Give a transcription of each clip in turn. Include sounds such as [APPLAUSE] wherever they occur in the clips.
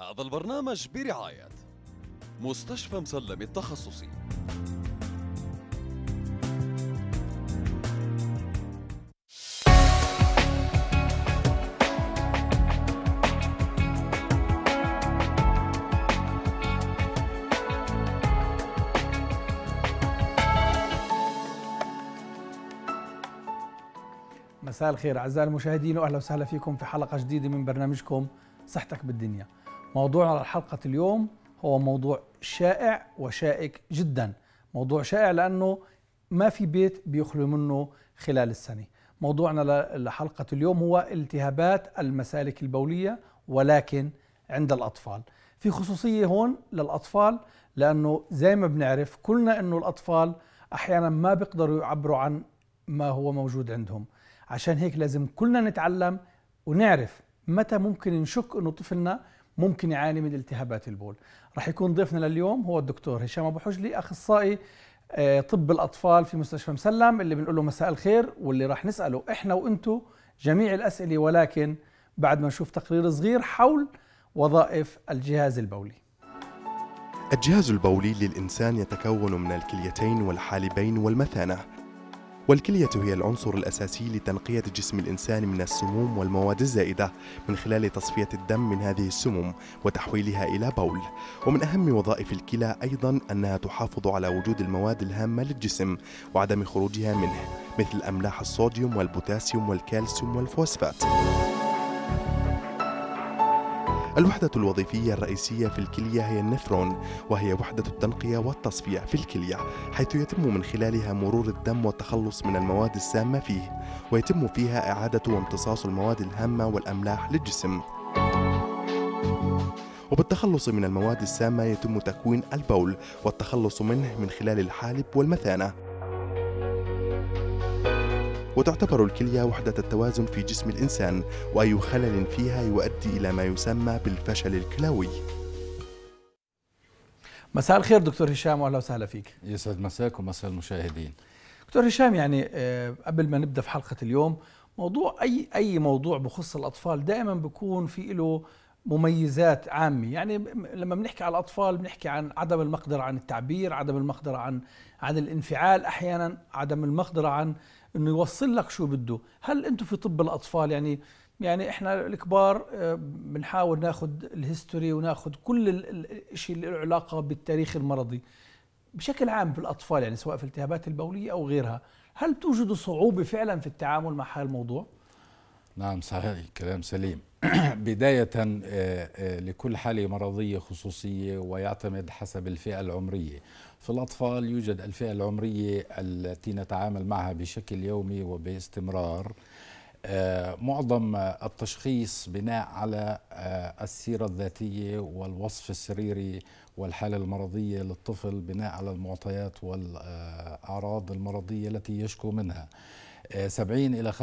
هذا البرنامج برعاية مستشفى مسلم التخصصي مساء الخير اعزائي المشاهدين واهلا وسهلا فيكم في حلقه جديده من برنامجكم صحتك بالدنيا. موضوعنا لحلقة اليوم هو موضوع شائع وشائك جدا موضوع شائع لأنه ما في بيت بيخلو منه خلال السنة موضوعنا لحلقة اليوم هو التهابات المسالك البولية ولكن عند الأطفال في خصوصية هون للأطفال لأنه زي ما بنعرف كلنا أنه الأطفال أحيانا ما بيقدروا يعبروا عن ما هو موجود عندهم عشان هيك لازم كلنا نتعلم ونعرف متى ممكن نشك أنه طفلنا ممكن يعاني من التهابات البول راح يكون ضيفنا لليوم هو الدكتور هشام ابو حجلي اخصائي آه، طب الاطفال في مستشفى مسلم اللي بنقول له مساء الخير واللي راح نساله احنا وانتو جميع الاسئله ولكن بعد ما نشوف تقرير صغير حول وظائف الجهاز البولي الجهاز البولي للإنسان يتكون من الكليتين والحالبين والمثانة والكلية هي العنصر الأساسي لتنقية جسم الإنسان من السموم والمواد الزائدة من خلال تصفية الدم من هذه السموم وتحويلها إلى بول ومن أهم وظائف الكلى أيضا أنها تحافظ على وجود المواد الهامة للجسم وعدم خروجها منه مثل أملاح الصوديوم والبوتاسيوم والكالسيوم والفوسفات الوحدة الوظيفية الرئيسية في الكلية هي النفرون وهي وحدة التنقية والتصفية في الكلية حيث يتم من خلالها مرور الدم والتخلص من المواد السامة فيه ويتم فيها إعادة وامتصاص المواد الهامة والأملاح للجسم وبالتخلص من المواد السامة يتم تكوين البول والتخلص منه من خلال الحالب والمثانة وتعتبر الكلية وحدة التوازن في جسم الإنسان وأي خلل فيها يؤدي إلى ما يسمى بالفشل الكلوي مساء الخير دكتور هشام واهلا وسهلا فيك يسعد مساك ومساء المشاهدين دكتور هشام يعني آه، قبل ما نبدا في حلقه اليوم موضوع اي اي موضوع بخص الاطفال دائما بيكون في له مميزات عامه يعني لما بنحكي على الاطفال بنحكي عن عدم المقدره عن التعبير عدم المقدره عن عن الانفعال احيانا عدم المقدره عن انه يوصل لك شو بده هل انتم في طب الاطفال يعني يعني احنا الكبار آه، بنحاول ناخذ الهيستوري وناخذ كل الشيء اللي له علاقه بالتاريخ المرضي بشكل عام في الاطفال يعني سواء في التهابات البوليه او غيرها هل توجد صعوبه فعلا في التعامل مع هذا الموضوع نعم صحيح كلام سليم [CLEARS THROAT] بداية آه، آه، لكل حالة مرضية خصوصية ويعتمد حسب الفئة العمرية في الأطفال يوجد الفئة العمرية التي نتعامل معها بشكل يومي وباستمرار آه، معظم التشخيص بناء على آه، السيرة الذاتية والوصف السريري والحالة المرضية للطفل بناء على المعطيات والأعراض المرضية التي يشكو منها 70 آه، إلى 75%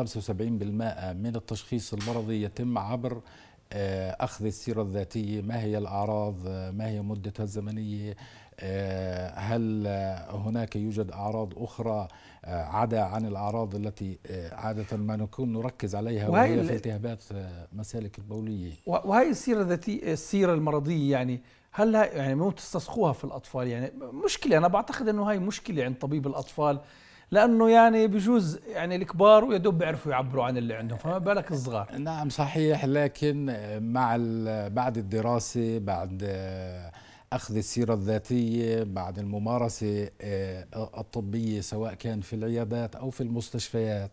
من التشخيص المرضي يتم عبر أخذ السيرة الذاتية ما هي الأعراض ما هي مدتها الزمنية آه، هل هناك يوجد أعراض أخرى آه، عدا عن الأعراض التي آه، عادة ما نكون نركز عليها وهي في التهابات مسالك البولية وهي السيرة الذاتية السيرة المرضية يعني هل يعني ممكن تستسقوها في الأطفال يعني مشكلة أنا بعتقد أنه هاي مشكلة عند طبيب الأطفال لانه يعني بجوز يعني الكبار ويا دوب بيعرفوا يعبروا عن اللي عندهم فما بالك الصغار نعم صحيح لكن مع بعد الدراسه بعد أخذ السيرة الذاتية بعد الممارسة آه، الطبية سواء كان في العيادات أو في المستشفيات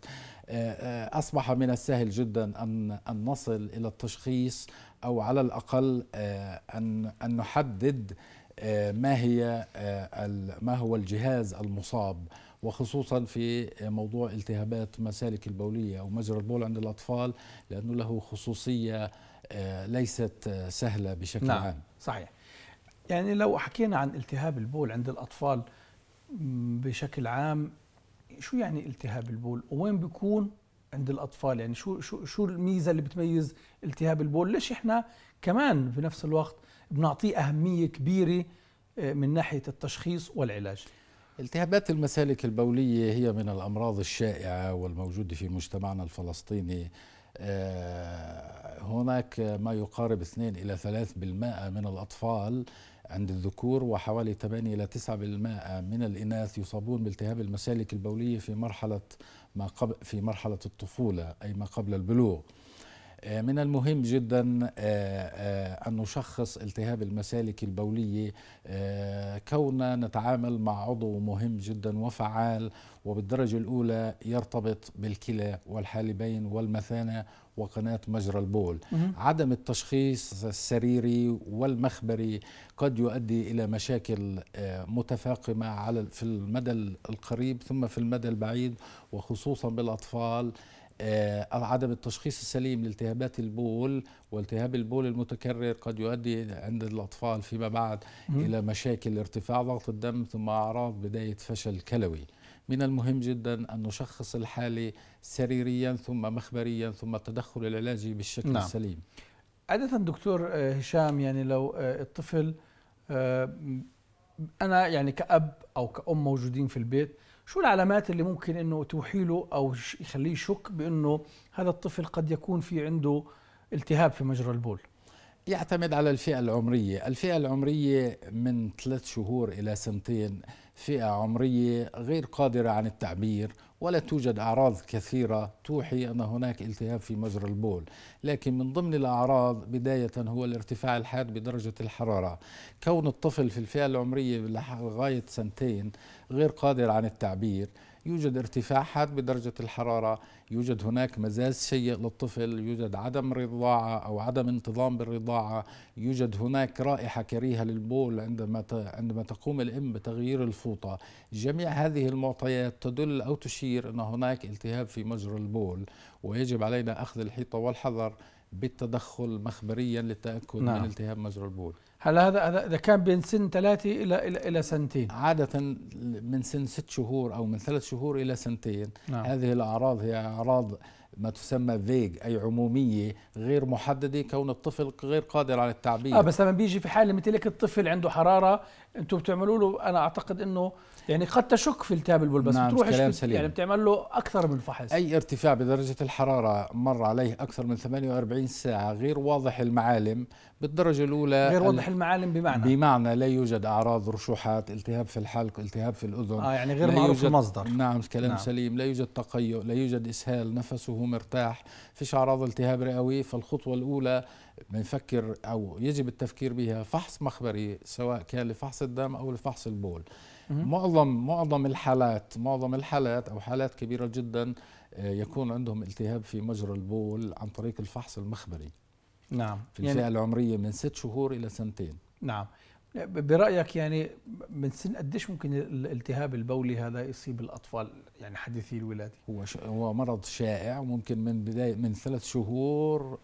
آه، آه، أصبح من السهل جدا أن أن نصل إلى التشخيص أو على الأقل أن أن نحدد ما هي ما هو الجهاز المصاب وخصوصا في موضوع التهابات مسالك البولية أو مجرى البول عند الأطفال لأنه له خصوصية ليست سهلة بشكل نعم. عام صحيح يعني لو حكينا عن التهاب البول عند الأطفال بشكل عام شو يعني التهاب البول وين بيكون عند الأطفال يعني شو شو شو الميزة اللي بتميز التهاب البول ليش إحنا كمان بنفس الوقت بنعطيه أهمية كبيرة آه، من ناحية التشخيص والعلاج التهابات المسالك البولية هي من الأمراض الشائعة والموجودة في مجتمعنا الفلسطيني آه، هناك ما يقارب 2 إلى 3% من الأطفال عند الذكور وحوالي 8 إلى 9% بالمائة من الإناث يصابون بالتهاب المسالك البولية في مرحلة ما قبل في مرحلة الطفولة أي ما قبل البلوغ آه، من المهم جدا آه، آه، أن نشخص التهاب المسالك البولية كوننا نتعامل مع عضو مهم جدا وفعال وبالدرجة الأولى يرتبط بالكلى والحالبين والمثانة وقناة مجرى البول عدم التشخيص السريري والمخبري قد يؤدي إلى مشاكل متفاقمة على في المدى القريب ثم في المدى البعيد وخصوصا بالأطفال آه، أو عدم التشخيص السليم لالتهابات البول والتهاب البول المتكرر قد يؤدي عند الأطفال فيما بعد إلى مشاكل ارتفاع ضغط الدم ثم أعراض بداية فشل كلوي من المهم جدا أن نشخص الحالة سريريا ثم مخبريا ثم التدخل العلاجي بالشكل نعم. السليم عادة دكتور آه، هشام يعني لو آه، الطفل أنا يعني كأب أو كأم موجودين في البيت شو العلامات اللي ممكن انه توحي له او يخليه يشك بانه هذا الطفل قد يكون في عنده التهاب في مجرى البول؟ يعتمد على الفئة العمرية الفئة العمرية من ثلاث شهور إلى سنتين فئة عمرية غير قادرة عن التعبير ولا توجد أعراض كثيرة توحي أن هناك التهاب في مجرى البول لكن من ضمن الأعراض بداية هو الارتفاع الحاد بدرجة الحرارة كون الطفل في الفئة العمرية لغاية سنتين غير قادر عن التعبير يوجد ارتفاع حاد بدرجة الحرارة يوجد هناك مزاج سيء للطفل يوجد عدم رضاعة أو عدم انتظام بالرضاعة يوجد هناك رائحة كريهة للبول عندما عندما تقوم الأم بتغيير الفوطة جميع هذه المعطيات تدل أو تشير أن هناك التهاب في مجرى البول ويجب علينا أخذ الحيطة والحذر بالتدخل مخبريا للتأكد نعم. من التهاب مجرى البول هل هذا هذا اذا كان بين سن ثلاثه الى الى الى سنتين عاده من سن ست شهور او من ثلاث شهور الى سنتين نعم. هذه الاعراض هي اعراض ما تسمى فيج اي عموميه غير محدده كون الطفل غير قادر على التعبير اه بس لما بيجي في حاله مثل الطفل عنده حراره انتم بتعملوا له انا اعتقد انه يعني قد تشك في التهاب البلبس نعم بتروح كلام سليم. يعني بتعمل له اكثر من فحص اي ارتفاع بدرجه الحراره مر عليه اكثر من 48 ساعه غير واضح المعالم بالدرجه الاولى غير واضح المعالم بمعنى بمعنى لا يوجد اعراض رشوحات التهاب في الحلق التهاب في الاذن اه يعني غير معروف المصدر نعم كلام نعم. سليم لا يوجد تقيؤ لا يوجد اسهال نفسه مرتاح فيش اعراض التهاب رئوي فالخطوه الاولى بنفكر او يجب التفكير بها فحص مخبري سواء كان لفحص الدم او لفحص البول معظم معظم الحالات معظم الحالات او حالات كبيره جدا آه، يكون عندهم التهاب في مجرى البول عن طريق الفحص المخبري نعم في يعني الفئه يعني العمريه من ست شهور الى سنتين نعم برايك يعني من سن قديش ممكن الالتهاب البولي هذا يصيب الاطفال يعني حديثي الولاده هو هو مرض شائع ممكن من بدايه من ثلاث شهور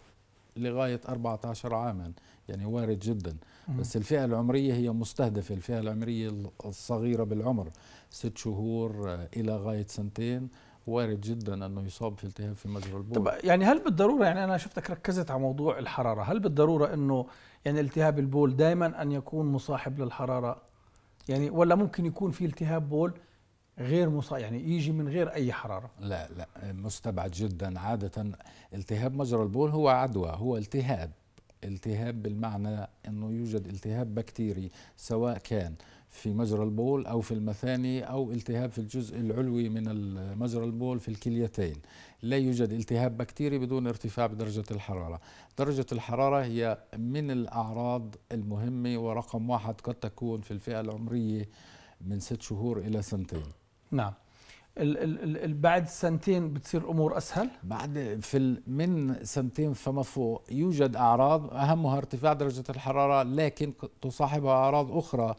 لغاية 14 عاما يعني وارد جدا بس الفئة العمرية هي مستهدفة الفئة العمرية الصغيرة بالعمر ست شهور إلى غاية سنتين وارد جدا انه يصاب في التهاب في مجرى البول طب يعني هل بالضروره يعني انا شفتك ركزت على موضوع الحراره هل بالضروره انه يعني التهاب البول دائما ان يكون مصاحب للحراره يعني ولا ممكن يكون في التهاب بول غير مص... يعني يجي من غير اي حراره لا لا مستبعد جدا عاده التهاب مجرى البول هو عدوى هو التهاب التهاب بالمعنى انه يوجد التهاب بكتيري سواء كان في مجرى البول او في المثاني او التهاب في الجزء العلوي من مجرى البول في الكليتين لا يوجد التهاب بكتيري بدون ارتفاع بدرجه الحراره درجه الحراره هي من الاعراض المهمه ورقم واحد قد تكون في الفئه العمريه من ست شهور الى سنتين نعم بعد سنتين بتصير امور اسهل بعد في من سنتين فما فوق يوجد اعراض اهمها ارتفاع درجه الحراره لكن تصاحبها اعراض اخرى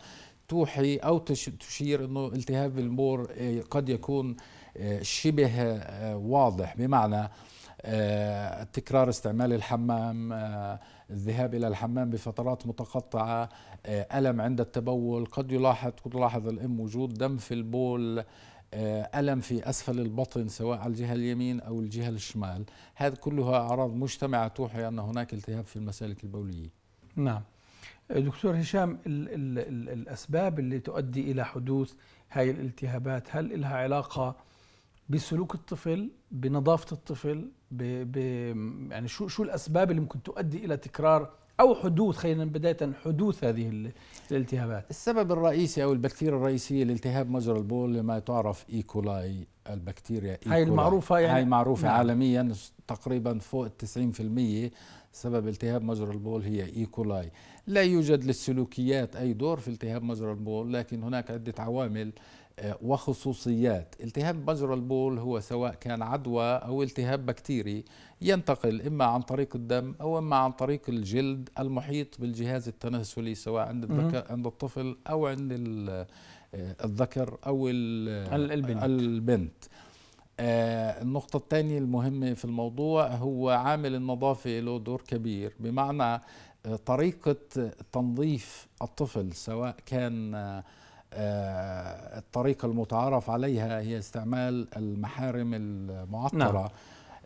توحي او تشير انه التهاب المور آه، قد يكون آه، شبه آه، واضح بمعنى تكرار استعمال الحمام الذهاب إلى الحمام بفترات متقطعة آه، ألم عند التبول قد يلاحظ قد تلاحظ الأم وجود دم في البول آه، ألم في أسفل البطن سواء على الجهة اليمين أو الجهة الشمال هذا كلها أعراض مجتمعة توحي أن هناك التهاب في المسالك البولية نعم آه، دكتور هشام الـ الـ الـ الأسباب اللي تؤدي إلى حدوث هاي الالتهابات هل لها علاقة بسلوك الطفل بنظافه الطفل ب... ب... يعني شو شو الاسباب اللي ممكن تؤدي الى تكرار او حدوث خلينا بدايه حدوث هذه الالتهابات السبب الرئيسي او البكتيريا الرئيسيه لالتهاب مجرى البول ما تعرف ايكولاي e. البكتيريا إيكولاي. E. هاي المعروفه يعني هاي معروفه نعم. عالميا تقريبا فوق 90% سبب التهاب مجرى البول هي ايكولاي e. لا يوجد للسلوكيات اي دور في التهاب مجرى البول لكن هناك عده عوامل وخصوصيات التهاب مجرى البول هو سواء كان عدوى أو التهاب بكتيري ينتقل إما عن طريق الدم أو إما عن طريق الجلد المحيط بالجهاز التناسلي سواء عند الذكر عند الطفل أو عند آه، الذكر أو البنت, البنت. آه، النقطة الثانية المهمة في الموضوع هو عامل النظافة له دور كبير بمعنى آه، طريقة تنظيف الطفل سواء كان آه، الطريقة المتعارف عليها هي استعمال المحارم المعطرة نعم.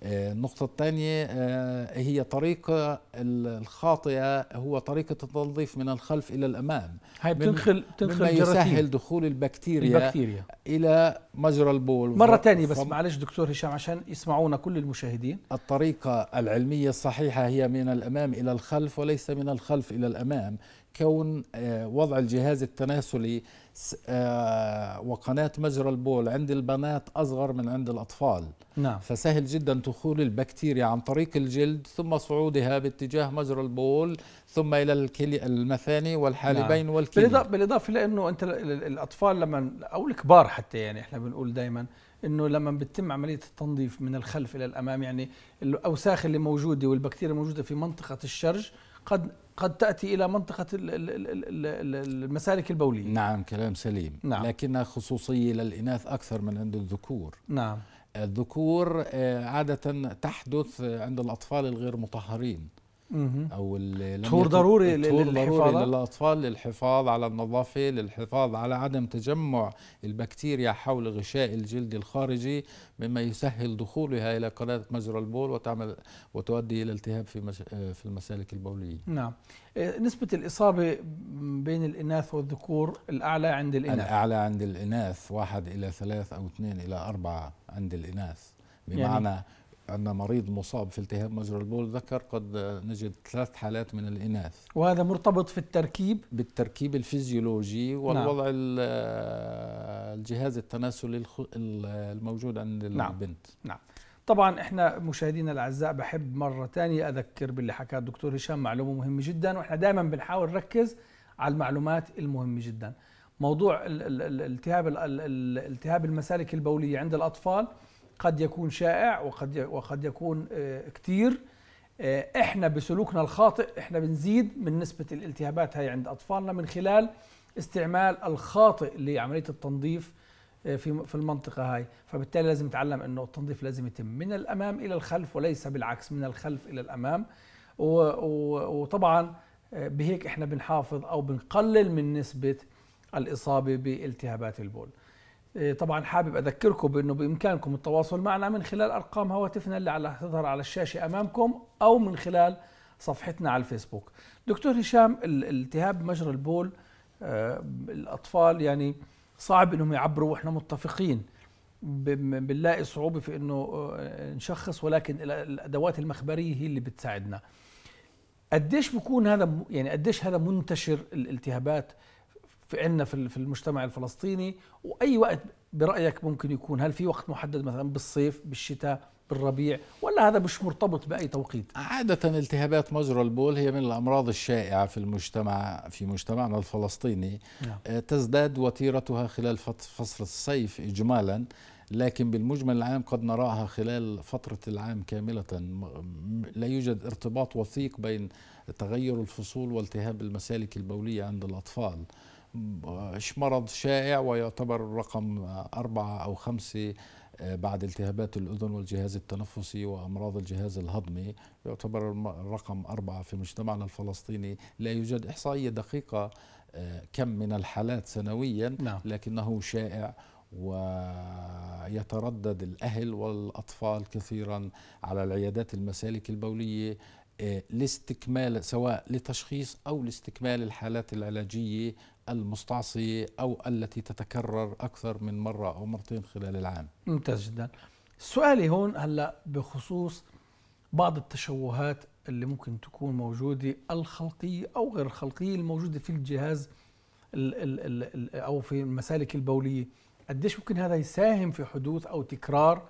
آه، النقطة الثانية آه، هي طريقة الخاطئة هو طريقة التنظيف من الخلف إلى الأمام هي بتنخل بتنخل مما يسهل دخول البكتيريا, البكتيريا إلى مجرى البول مرة ثانية بس معلش دكتور هشام عشان يسمعونا كل المشاهدين الطريقة العلمية الصحيحة هي من الأمام إلى الخلف وليس من الخلف إلى الأمام كون وضع الجهاز التناسلي آه، وقناة مجرى البول عند البنات أصغر من عند الأطفال نعم. فسهل جدا دخول البكتيريا عن طريق الجلد ثم صعودها باتجاه مجرى البول ثم إلى الكلي المثاني والحالبين نعم. والكلي بالإضافة, بالإضافة لأنه أنت الأطفال لما أو الكبار حتى يعني إحنا بنقول دايما انه لما بتتم عمليه التنظيف من الخلف الى الامام يعني الاوساخ اللي موجوده والبكتيريا الموجوده في منطقه الشرج قد قد تأتي إلى منطقة المسالك البولية نعم كلام سليم نعم. لكنها خصوصية للإناث أكثر من عند الذكور نعم الذكور آه، عادة تحدث عند الأطفال الغير مطهرين او التور ضروري الطهور ضروري للاطفال للحفاظ على النظافه للحفاظ على عدم تجمع البكتيريا حول غشاء الجلد الخارجي مما يسهل دخولها الى قناه مجرى البول وتعمل وتؤدي الى التهاب في مش في المسالك البوليه نعم إيه، نسبه الاصابه بين الاناث والذكور الاعلى عند الاناث الاعلى عند الاناث واحد الى ثلاث او اثنين الى اربعه عند الاناث يعني بمعنى يعني أن مريض مصاب في التهاب مجرى البول ذكر قد نجد ثلاث حالات من الإناث وهذا مرتبط في التركيب بالتركيب الفيزيولوجي والوضع نعم. الجهاز التناسلي الموجود عند نعم. البنت نعم طبعا احنا مشاهدينا الاعزاء بحب مره ثانيه اذكر باللي حكاه الدكتور هشام معلومه مهمه جدا واحنا دائما بنحاول نركز على المعلومات المهمه جدا موضوع التهاب التهاب المسالك البوليه عند الاطفال قد يكون شائع وقد وقد يكون آه، كتير آه، احنا بسلوكنا الخاطئ احنا بنزيد من نسبه الالتهابات هاي عند اطفالنا من خلال استعمال الخاطئ لعمليه التنظيف آه، في في المنطقه هاي فبالتالي لازم نتعلم انه التنظيف لازم يتم من الامام الى الخلف وليس بالعكس من الخلف الى الامام وطبعا بهيك احنا بنحافظ او بنقلل من نسبه الاصابه بالتهابات البول إيه، طبعا حابب اذكركم بانه بامكانكم التواصل معنا من خلال ارقام هواتفنا اللي على تظهر على الشاشه امامكم او من خلال صفحتنا على الفيسبوك. دكتور هشام التهاب مجرى البول آه، الاطفال يعني صعب انهم يعبروا واحنا متفقين بنلاقي صعوبه في انه آه، نشخص ولكن الادوات المخبريه هي اللي بتساعدنا. قديش بكون هذا يعني قديش هذا منتشر الالتهابات في عندنا في المجتمع الفلسطيني واي وقت برايك ممكن يكون هل في وقت محدد مثلا بالصيف بالشتاء بالربيع ولا هذا مش مرتبط باي توقيت عاده التهابات مجرى البول هي من الامراض الشائعه في المجتمع في مجتمعنا الفلسطيني نعم. آه، تزداد وتيرتها خلال فصل الصيف اجمالا لكن بالمجمل العام قد نراها خلال فترة العام كاملة لا يوجد ارتباط وثيق بين تغير الفصول والتهاب المسالك البولية عند الأطفال مرض شائع ويعتبر رقم أربعة أو خمسة آه، بعد التهابات الأذن والجهاز التنفسي وأمراض الجهاز الهضمي يعتبر رقم أربعة في مجتمعنا الفلسطيني لا يوجد إحصائية دقيقة آه، كم من الحالات سنويا نعم. لكنه شائع ويتردد الأهل والأطفال كثيرا على العيادات المسالك البولية آه، لاستكمال سواء لتشخيص أو لاستكمال الحالات العلاجية المستعصية أو التي تتكرر أكثر من مرة أو مرتين خلال العام ممتاز جدا سؤالي هون هلأ بخصوص بعض التشوهات اللي ممكن تكون موجودة الخلقية أو غير الخلقية الموجودة في الجهاز الـ الـ الـ أو في المسالك البولية قديش ممكن هذا يساهم في حدوث أو تكرار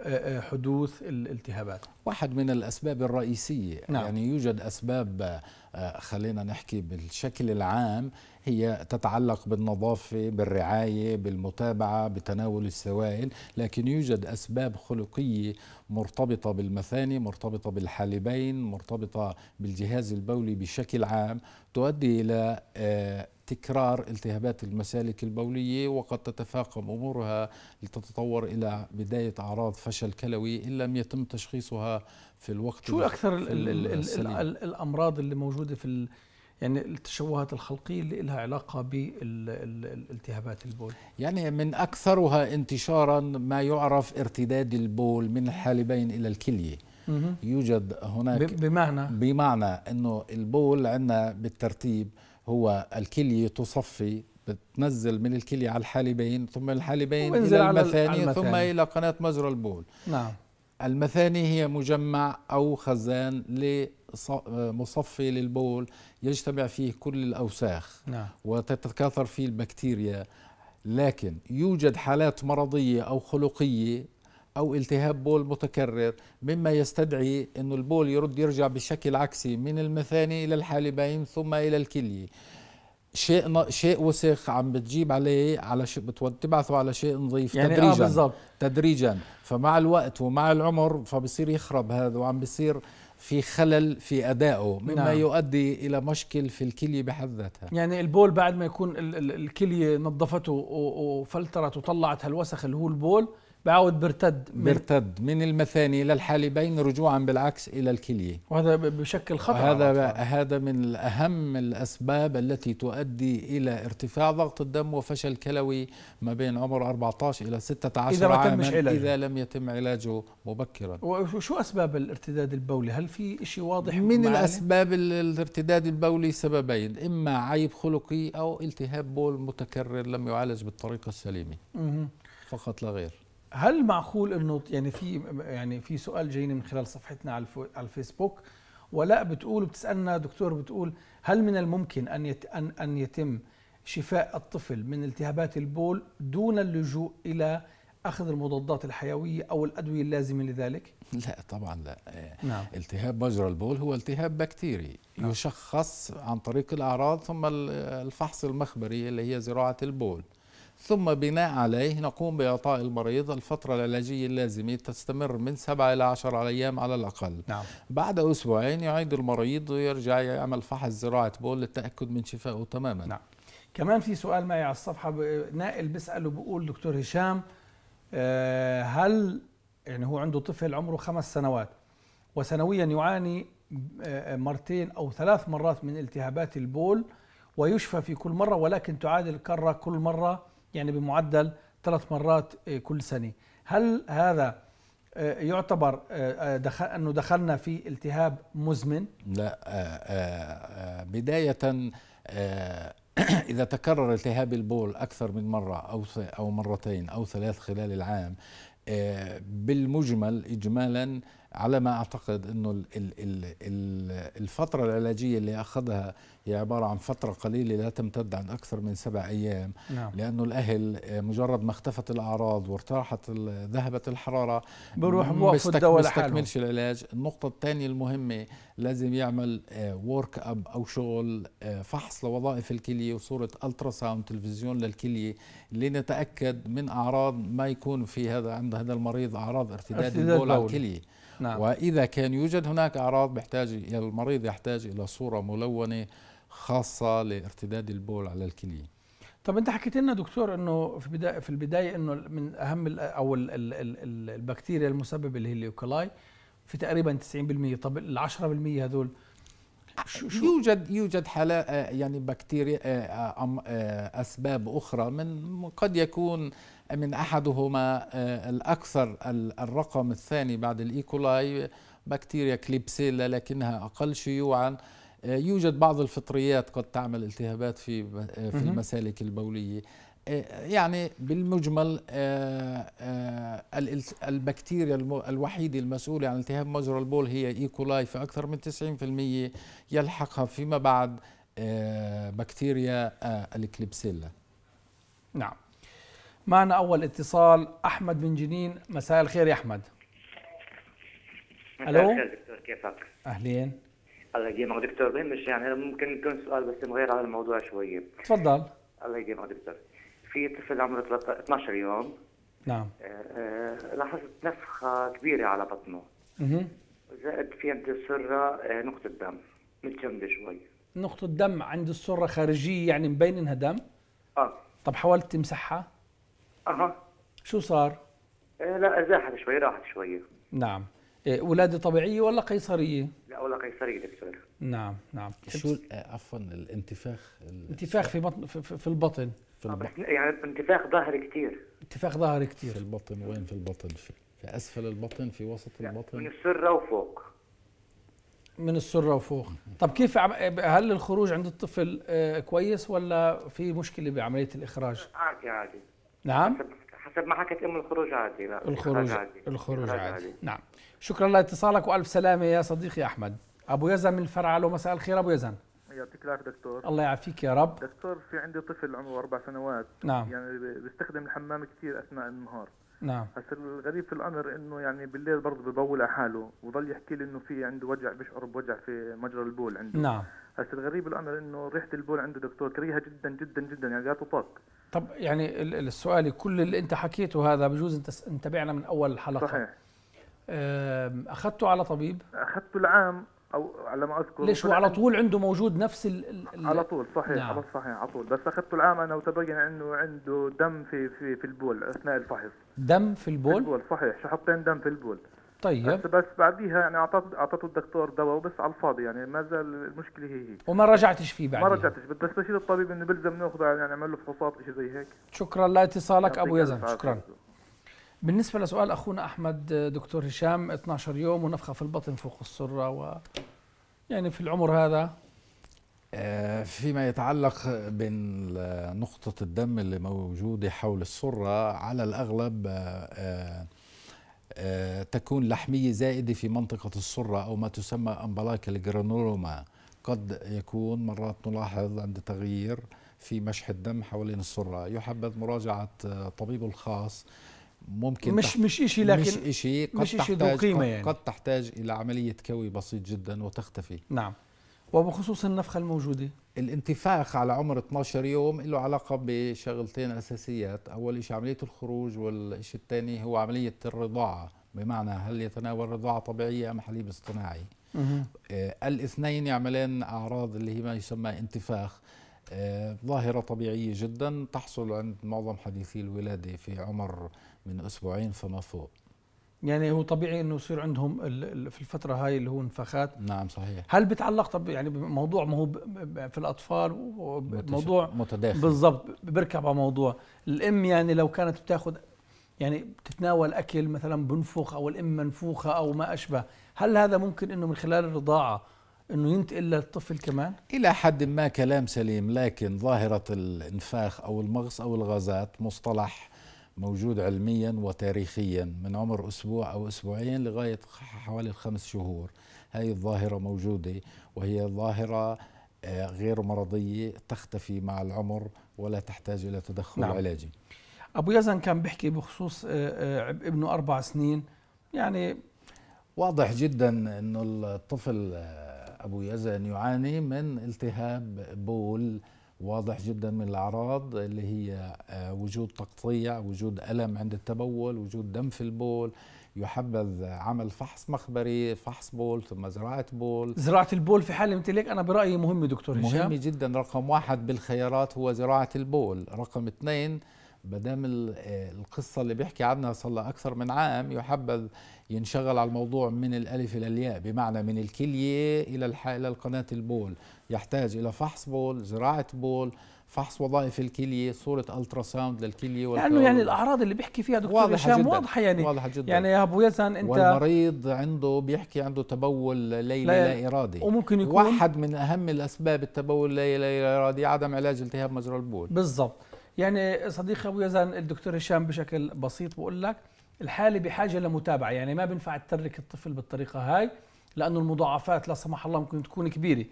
آه، آه، حدوث الالتهابات واحد من الأسباب الرئيسية نعم. يعني يوجد أسباب آه، خلينا نحكي بالشكل العام هي تتعلق بالنظافة بالرعاية بالمتابعة بتناول السوائل لكن يوجد أسباب خلقية مرتبطة بالمثاني مرتبطة بالحالبين مرتبطة بالجهاز البولي بشكل عام تؤدي إلى تكرار التهابات المسالك البولية وقد تتفاقم أمورها لتتطور إلى بداية أعراض فشل كلوي إن لم يتم تشخيصها في الوقت شو أكثر الأمراض اللي موجودة في يعني التشوهات الخلقية اللي لها علاقة بالالتهابات البول يعني من أكثرها انتشارا ما يعرف ارتداد البول من الحالبين إلى الكلية يوجد هناك بمعنى بمعنى أنه البول عندنا بالترتيب هو الكلية تصفي بتنزل من الكلية على الحالبين ثم الحالبين إلى المثاني ثم إلى قناة مجرى البول نعم المثاني هي مجمع أو خزان مصفي للبول يجتمع فيه كل الأوساخ نعم. وتتكاثر فيه البكتيريا لكن يوجد حالات مرضية أو خلقية أو التهاب بول متكرر مما يستدعي انه البول يرد يرجع بشكل عكسي من المثاني إلى الحالبين ثم إلى الكلية شيء ن... شيء وسخ عم بتجيب عليه على شيء بتو... بتبعثه على شيء نظيف يعني آه، تدريجا آه تدريجا فمع الوقت ومع العمر فبصير يخرب هذا وعم بصير في خلل في ادائه مما نعم. يؤدي الى مشكل في الكليه بحد ذاتها يعني البول بعد ما يكون ال... الكليه نظفته وفلترت وطلعت هالوسخ اللي هو البول بعود برتد برتد من المثاني الى الحالبين رجوعا بالعكس الى الكليه وهذا بشكل خطر هذا هذا من اهم الاسباب التي تؤدي الى ارتفاع ضغط الدم وفشل كلوي ما بين عمر 14 الى 16 إذا عاما علاجه. اذا لم يتم علاجه مبكرا وشو اسباب الارتداد البولي هل في شيء واضح من الاسباب الارتداد البولي سببين اما عيب خلقي او التهاب بول متكرر لم يعالج بالطريقه السليمه فقط لا غير هل معقول انه يعني في يعني في سؤال جايني من خلال صفحتنا على الفيسبوك ولاء بتقول بتسالنا دكتور بتقول هل من الممكن ان ان ان يتم شفاء الطفل من التهابات البول دون اللجوء الى اخذ المضادات الحيويه او الادويه اللازمه لذلك؟ لا طبعا لا نعم. التهاب مجرى البول هو التهاب بكتيري نعم. يشخص عن طريق الاعراض ثم الفحص المخبري اللي هي زراعه البول ثم بناء عليه نقوم بإعطاء المريض الفترة العلاجية اللازمة تستمر من 7 إلى 10 أيام على الأقل نعم. بعد أسبوعين يعيد المريض ويرجع يعمل فحص زراعة بول للتأكد من شفائه تماما نعم. كمان في سؤال معي على الصفحة نائل بيسأله بيقول دكتور هشام آه، هل يعني هو عنده طفل عمره خمس سنوات وسنويا يعاني آه، مرتين أو ثلاث مرات من التهابات البول ويشفى في كل مرة ولكن تعاد الكرة كل مرة يعني بمعدل ثلاث مرات آه، كل سنة هل هذا آه، يعتبر آه، دخل أنه دخلنا في التهاب مزمن؟ لا بداية [CLEARS THROAT] إذا تكرر التهاب البول أكثر من مرة أو أو مرتين أو ثلاث خلال العام بالمجمل إجمالا على ما اعتقد انه الفتره العلاجيه اللي اخذها هي عباره عن فتره قليله لا تمتد عن اكثر من سبع ايام نعم. لانه الاهل آه، مجرد ما اختفت الاعراض وارتاحت ذهبت الحراره بروح بوقف الدواء ما العلاج النقطه الثانيه المهمه لازم يعمل ورك آه، اب او شغل آه، فحص لوظائف الكليه وصوره الترا ساوند تلفزيون للكليه لنتاكد من اعراض ما يكون في هذا عند هذا المريض اعراض ارتداد البول على الكليه نعم. وإذا كان يوجد هناك أعراض بيحتاج المريض يحتاج إلى صورة ملونة خاصة لارتداد البول على الكلية طب انت حكيت لنا دكتور انه في بدايه في البدايه انه من اهم او الـ الـ الـ البكتيريا المسببه اللي هي الهيليوكولاي في تقريبا 90% طب ال 10% هذول شو شو يوجد يوجد حالات آه، يعني بكتيريا آه، آه، اسباب اخرى من قد يكون من احدهما الاكثر الرقم الثاني بعد الايكولاي بكتيريا كليبسيلا لكنها اقل شيوعا يوجد بعض الفطريات قد تعمل التهابات في في المسالك البوليه آه، يعني بالمجمل آه، آه، البكتيريا الوحيدة المسؤولة عن التهاب مجرى البول هي إيكولاي e. في أكثر من 90% يلحقها فيما بعد بكتيريا الكليبسيلا نعم معنا أول اتصال أحمد من جنين مساء الخير يا أحمد ألو دكتور كيفك أهلين الله يديمك دكتور مش يعني ممكن يكون سؤال بس مغير على الموضوع شوية تفضل الله يديمك دكتور في طفل عمره 12 يوم نعم آه، آه، لاحظت نفخة كبيرة على بطنه اها زائد في عند السرة آه، نقطة دم متجمدة شوي نقطة دم عند السرة خارجية يعني مبين انها دم؟ اه طب حاولت تمسحها؟ اها شو صار؟ آه لا زاحت شوي راحت شوي نعم إيه، ولادة طبيعية ولا قيصرية؟ لا ولا قيصرية دكتور نعم نعم شو عفوا الانتفاخ انتفاخ في بطن في, في البطن في البطن يعني انتفاخ ظهري كثير انتفاخ ظهري كثير في البطن وين في البطن في, في اسفل البطن في وسط البطن من السره وفوق من السره وفوق طب كيف هل الخروج عند الطفل آه، كويس ولا في مشكله بعمليه الاخراج عادي عادي نعم حسب, حسب ما حكت ام الخروج عادي لا الخروج عادي الخروج عادي. عادي نعم شكرا لاتصالك والف سلامه يا صديقي احمد ابو يزن من الفرع له مساء الخير ابو يزن يعطيك العافيه دكتور الله يعافيك يا رب دكتور في عندي طفل عمره اربع سنوات نعم يعني بيستخدم الحمام كثير اثناء النهار نعم هسه الغريب في الامر انه يعني بالليل برضه ببول على حاله وظل يحكي لي انه في عنده وجع بيشعر بوجع في مجرى البول عنده نعم هسه الغريب الامر انه ريحه البول عنده دكتور كريهه جدا جدا جدا يعني لا تطاق طب يعني السؤال كل اللي انت حكيته هذا بجوز انت انت من اول الحلقه صحيح اخذته على طبيب اخذته العام او على ما اذكر ليش هو على طول عنده موجود نفس ال على طول صحيح نعم. على صحيح على طول بس اخذته العام انا وتبين انه عنده دم في في في البول اثناء الفحص دم في البول؟ في البول صحيح شحطتين دم في البول طيب بس, بس بعديها يعني اعطته اعطته الدكتور دواء وبس على الفاضي يعني ما زال المشكله هي هي وما رجعتش فيه بعد ما رجعتش بدي استشير الطبيب انه بلزم ناخذ يعني نعمل له فحوصات شيء زي هيك شكرا لاتصالك ابو يزن شكرا بالنسبة لسؤال أخونا أحمد دكتور هشام 12 يوم ونفخة في البطن فوق السرة و يعني في العمر هذا آه، فيما يتعلق بين نقطة الدم اللي موجودة حول السرة على الأغلب آه، آه، تكون لحمية زائدة في منطقة السرة أو ما تسمى أمبلاك الجرانولوما قد يكون مرات نلاحظ عند تغيير في مشح الدم حوالين السرة يحبذ مراجعة طبيب الخاص ممكن مش تحت مش شيء لكن مش شيء قد مش شيء ذو قيمه يعني قد تحتاج الى عمليه كوي بسيط جدا وتختفي نعم وبخصوص النفخه الموجوده الانتفاخ على عمر 12 يوم له علاقه بشغلتين اساسيات اول شيء عمليه الخروج والشيء الثاني هو عمليه الرضاعه بمعنى هل يتناول رضاعه طبيعيه ام حليب اصطناعي آه، الاثنين يعملان اعراض اللي هي ما يسمى انتفاخ آه، ظاهرة طبيعية جدا تحصل عند معظم حديثي الولادة في عمر من أسبوعين فما فوق يعني هو طبيعي انه يصير عندهم في الفتره هاي اللي هو نفخات نعم صحيح هل بتعلق طب يعني بموضوع ما هو في الاطفال موضوع متداخل بالضبط بركب على موضوع الام يعني لو كانت بتاخذ يعني بتتناول اكل مثلا بنفخ او الام منفوخه او ما اشبه هل هذا ممكن انه من خلال الرضاعه انه ينتقل للطفل كمان الى حد ما كلام سليم لكن ظاهره الانفاخ او المغص او الغازات مصطلح موجود علميا وتاريخيا من عمر اسبوع او اسبوعين لغايه حوالي الخمس شهور هذه الظاهره موجوده وهي ظاهره آه، غير مرضيه تختفي مع العمر ولا تحتاج الى تدخل نعم. علاجي ابو يزن كان بيحكي بخصوص آه، آه، ابنه اربع سنين يعني واضح جدا انه الطفل أبو يزن يعاني من التهاب بول واضح جدا من الأعراض اللي هي آه، وجود تقطيع وجود ألم عند التبول وجود دم في البول يحبذ عمل فحص مخبري فحص بول ثم زراعة بول زراعة البول في حال امتلاك أنا برأيي مهمة دكتور هشام مهمة جدا رقم واحد بالخيارات هو زراعة البول رقم اثنين ما دام القصه اللي بيحكي عنها صار لها اكثر من عام يحبذ ينشغل على الموضوع من الالف الى الياء بمعنى من الكليه الى الى قناه البول يحتاج الى فحص بول زراعه بول فحص وظائف الكليه صوره الترا ساوند للكليه لأنه يعني, يعني الاعراض اللي بيحكي فيها دكتور واضحة هشام جداً. واضحه يعني واضحه جدا يعني يا ابو يزن انت والمريض عنده بيحكي عنده تبول ليلي لا, لا ارادي وممكن يكون واحد من اهم الاسباب التبول ليلي لا ارادي عدم علاج التهاب مجرى البول بالضبط يعني صديقي ابو يزن الدكتور هشام بشكل بسيط بقول لك الحاله بحاجه لمتابعه يعني ما بينفع تترك الطفل بالطريقه هاي لانه المضاعفات لا سمح الله ممكن تكون كبيره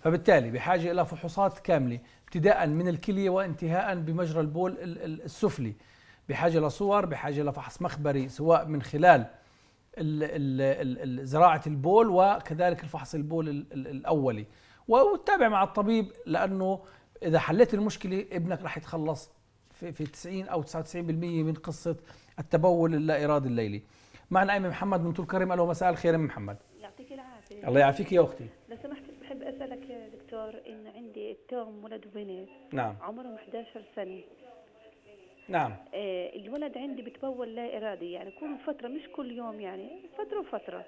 فبالتالي بحاجه الى فحوصات كامله ابتداء من الكليه وانتهاء بمجرى البول السفلي بحاجه لصور بحاجه لفحص مخبري سواء من خلال زراعه البول وكذلك الفحص البول الاولي وتتابع مع الطبيب لانه اذا حليت المشكله ابنك راح يتخلص في, في 90 او 99% من قصه التبول اللا ارادي الليلي معنا ايمن محمد من طول كرم الو مساء الخير يا محمد يعطيك العافيه الله يعافيك يا اختي لو سمحت بحب اسالك يا دكتور ان عندي التوم ولد وبنت نعم عمرهم 11 سنه نعم آه، الولد عندي بتبول لا ارادي يعني كل فتره مش كل يوم يعني فتره وفتره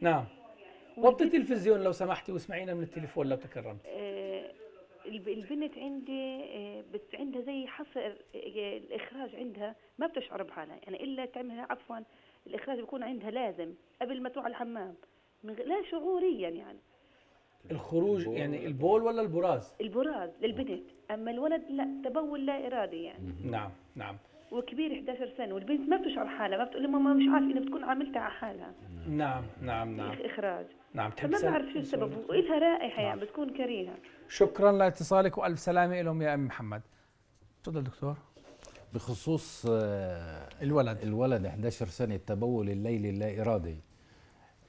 نعم وطي التلفزيون لو سمحتي واسمعينا من التليفون لو تكرمت إيه البنت عندي آه، بس عندها زي حصر آه، الاخراج عندها ما بتشعر بحالها يعني الا تعملها عفوا الاخراج بيكون عندها لازم قبل ما تروح الحمام لا شعوريا يعني الخروج البول يعني البول ولا البراز؟ البراز للبنت، اما الولد لا تبول لا ارادي يعني. نعم نعم. وكبير 11 سنه والبنت ما بتشعر حالها ما بتقول ماما مش عارف انها بتكون عاملتها على حالها نعم نعم نعم اخراج نعم تحب ما بعرف شو السبب نعم. والها رائحه يعني نعم. يعني بتكون كريهه شكرا لاتصالك والف سلامه لهم يا ام محمد تفضل دكتور بخصوص آه، الولد الولد 11 سنه التبول الليلي اللا ارادي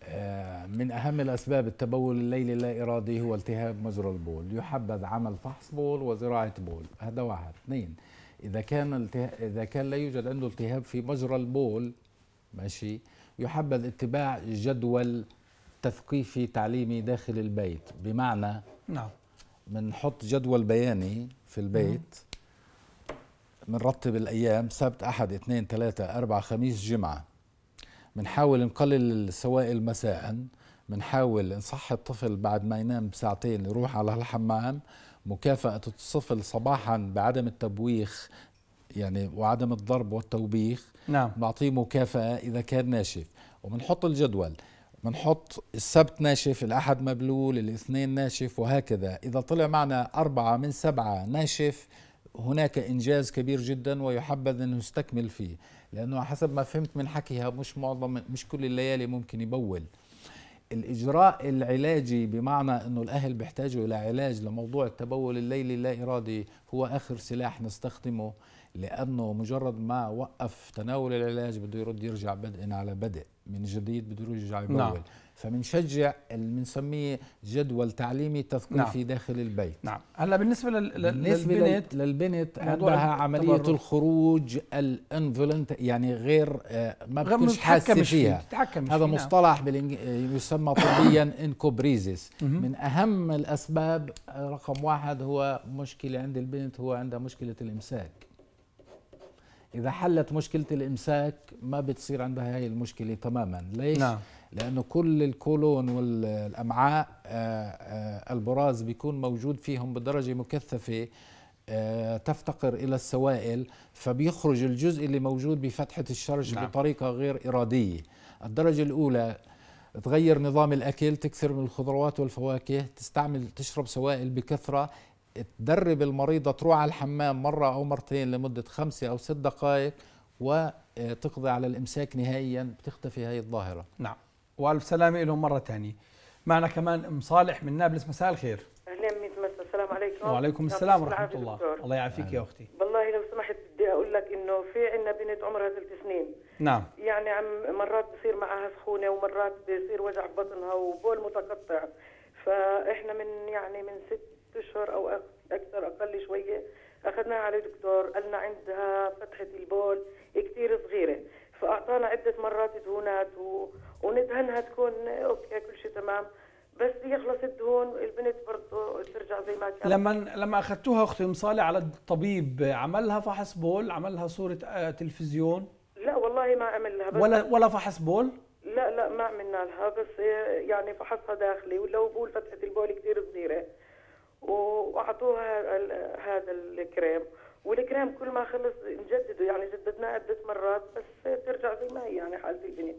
آه، من أهم الأسباب التبول الليلي اللا إرادي هو التهاب مجرى البول يحبذ عمل فحص بول وزراعة بول هذا واحد اثنين إذا كان إذا كان لا يوجد عنده التهاب في مجرى البول ماشي يحبذ اتباع جدول تثقيفي تعليمي داخل البيت بمعنى نعم بنحط جدول بياني في البيت بنرتب الأيام سبت أحد اثنين ثلاثة أربعة خميس جمعة بنحاول نقلل السوائل مساء بنحاول نصحي الطفل بعد ما ينام بساعتين يروح على الحمام مكافأة الطفل صباحا بعدم التبويخ يعني وعدم الضرب والتوبيخ نعم بنعطيه مكافأة إذا كان ناشف وبنحط الجدول بنحط السبت ناشف الأحد مبلول الاثنين ناشف وهكذا إذا طلع معنا أربعة من سبعة ناشف هناك إنجاز كبير جدا ويحبذ أنه يستكمل فيه لأنه حسب ما فهمت من حكيها مش معظم مش كل الليالي ممكن يبول الاجراء العلاجي بمعنى انه الاهل بيحتاجوا الى علاج لموضوع التبول الليلي اللا ارادي هو اخر سلاح نستخدمه لانه مجرد ما وقف تناول العلاج بده يرد يرجع بدء على بدء من جديد بده يرجع يبول نعم. فبنشجع بنسميه جدول تعليمي تثقيفي نعم. داخل البيت نعم هلا بالنسبه لل... بالنسبة للبنت للبنت عندها عمليه تبرر. الخروج الانفولنت يعني غير آه، ما بتكونش حاسه فيها تتحكم هذا فيه نعم. مصطلح نعم. بالإنج... يسمى طبيا [COUGHS] انكوبريزيس من اهم الاسباب آه، رقم واحد هو مشكله عند البنت هو عندها مشكله الامساك اذا حلت مشكله الامساك ما بتصير عندها هاي المشكله تماما ليش نعم. لانه كل الكولون والامعاء آه، آه، البراز بيكون موجود فيهم بدرجه مكثفه آه، تفتقر الى السوائل فبيخرج الجزء اللي موجود بفتحه الشرج نعم. بطريقه غير اراديه الدرجه الاولى تغير نظام الاكل تكثر من الخضروات والفواكه تستعمل تشرب سوائل بكثره تدرب المريضة تروح على الحمام مرة أو مرتين لمدة خمسة أو ست دقائق وتقضي على الإمساك نهائيا بتختفي هاي الظاهرة نعم وألف سلامة لهم مرة ثانية معنا كمان أم صالح من نابلس مساء الخير أهلا السلام عليكم وعليكم السلام ورحمة الله دكتور. الله يعافيك يا أختي والله لو سمحت بدي أقول لك إنه في عندنا بنت عمرها ثلاث سنين نعم يعني عم مرات بصير معها سخونة ومرات بصير وجع بطنها وبول متقطع فإحنا من يعني من ست ست اشهر او اكثر اقل شويه اخذناها على دكتور قالنا عندها فتحه البول كثير صغيره فاعطانا عده مرات دهونات و... وندهنها تكون اوكي كل شيء تمام بس يخلص الدهون البنت برضه ترجع زي ما كانت لما لما اخذتوها اختي مصالح على الطبيب عملها فحص بول عملها صوره آه، تلفزيون لا والله ما عمل لها ولا ولا فحص بول لا لا ما عملنا لها بس آه، يعني فحصها داخلي ولو بول فتحه البول كثير صغيره واعطوها هذا الكريم والكريم كل ما خلص نجدده يعني جددناه عده مرات بس ترجع زي ما هي يعني حالة البنت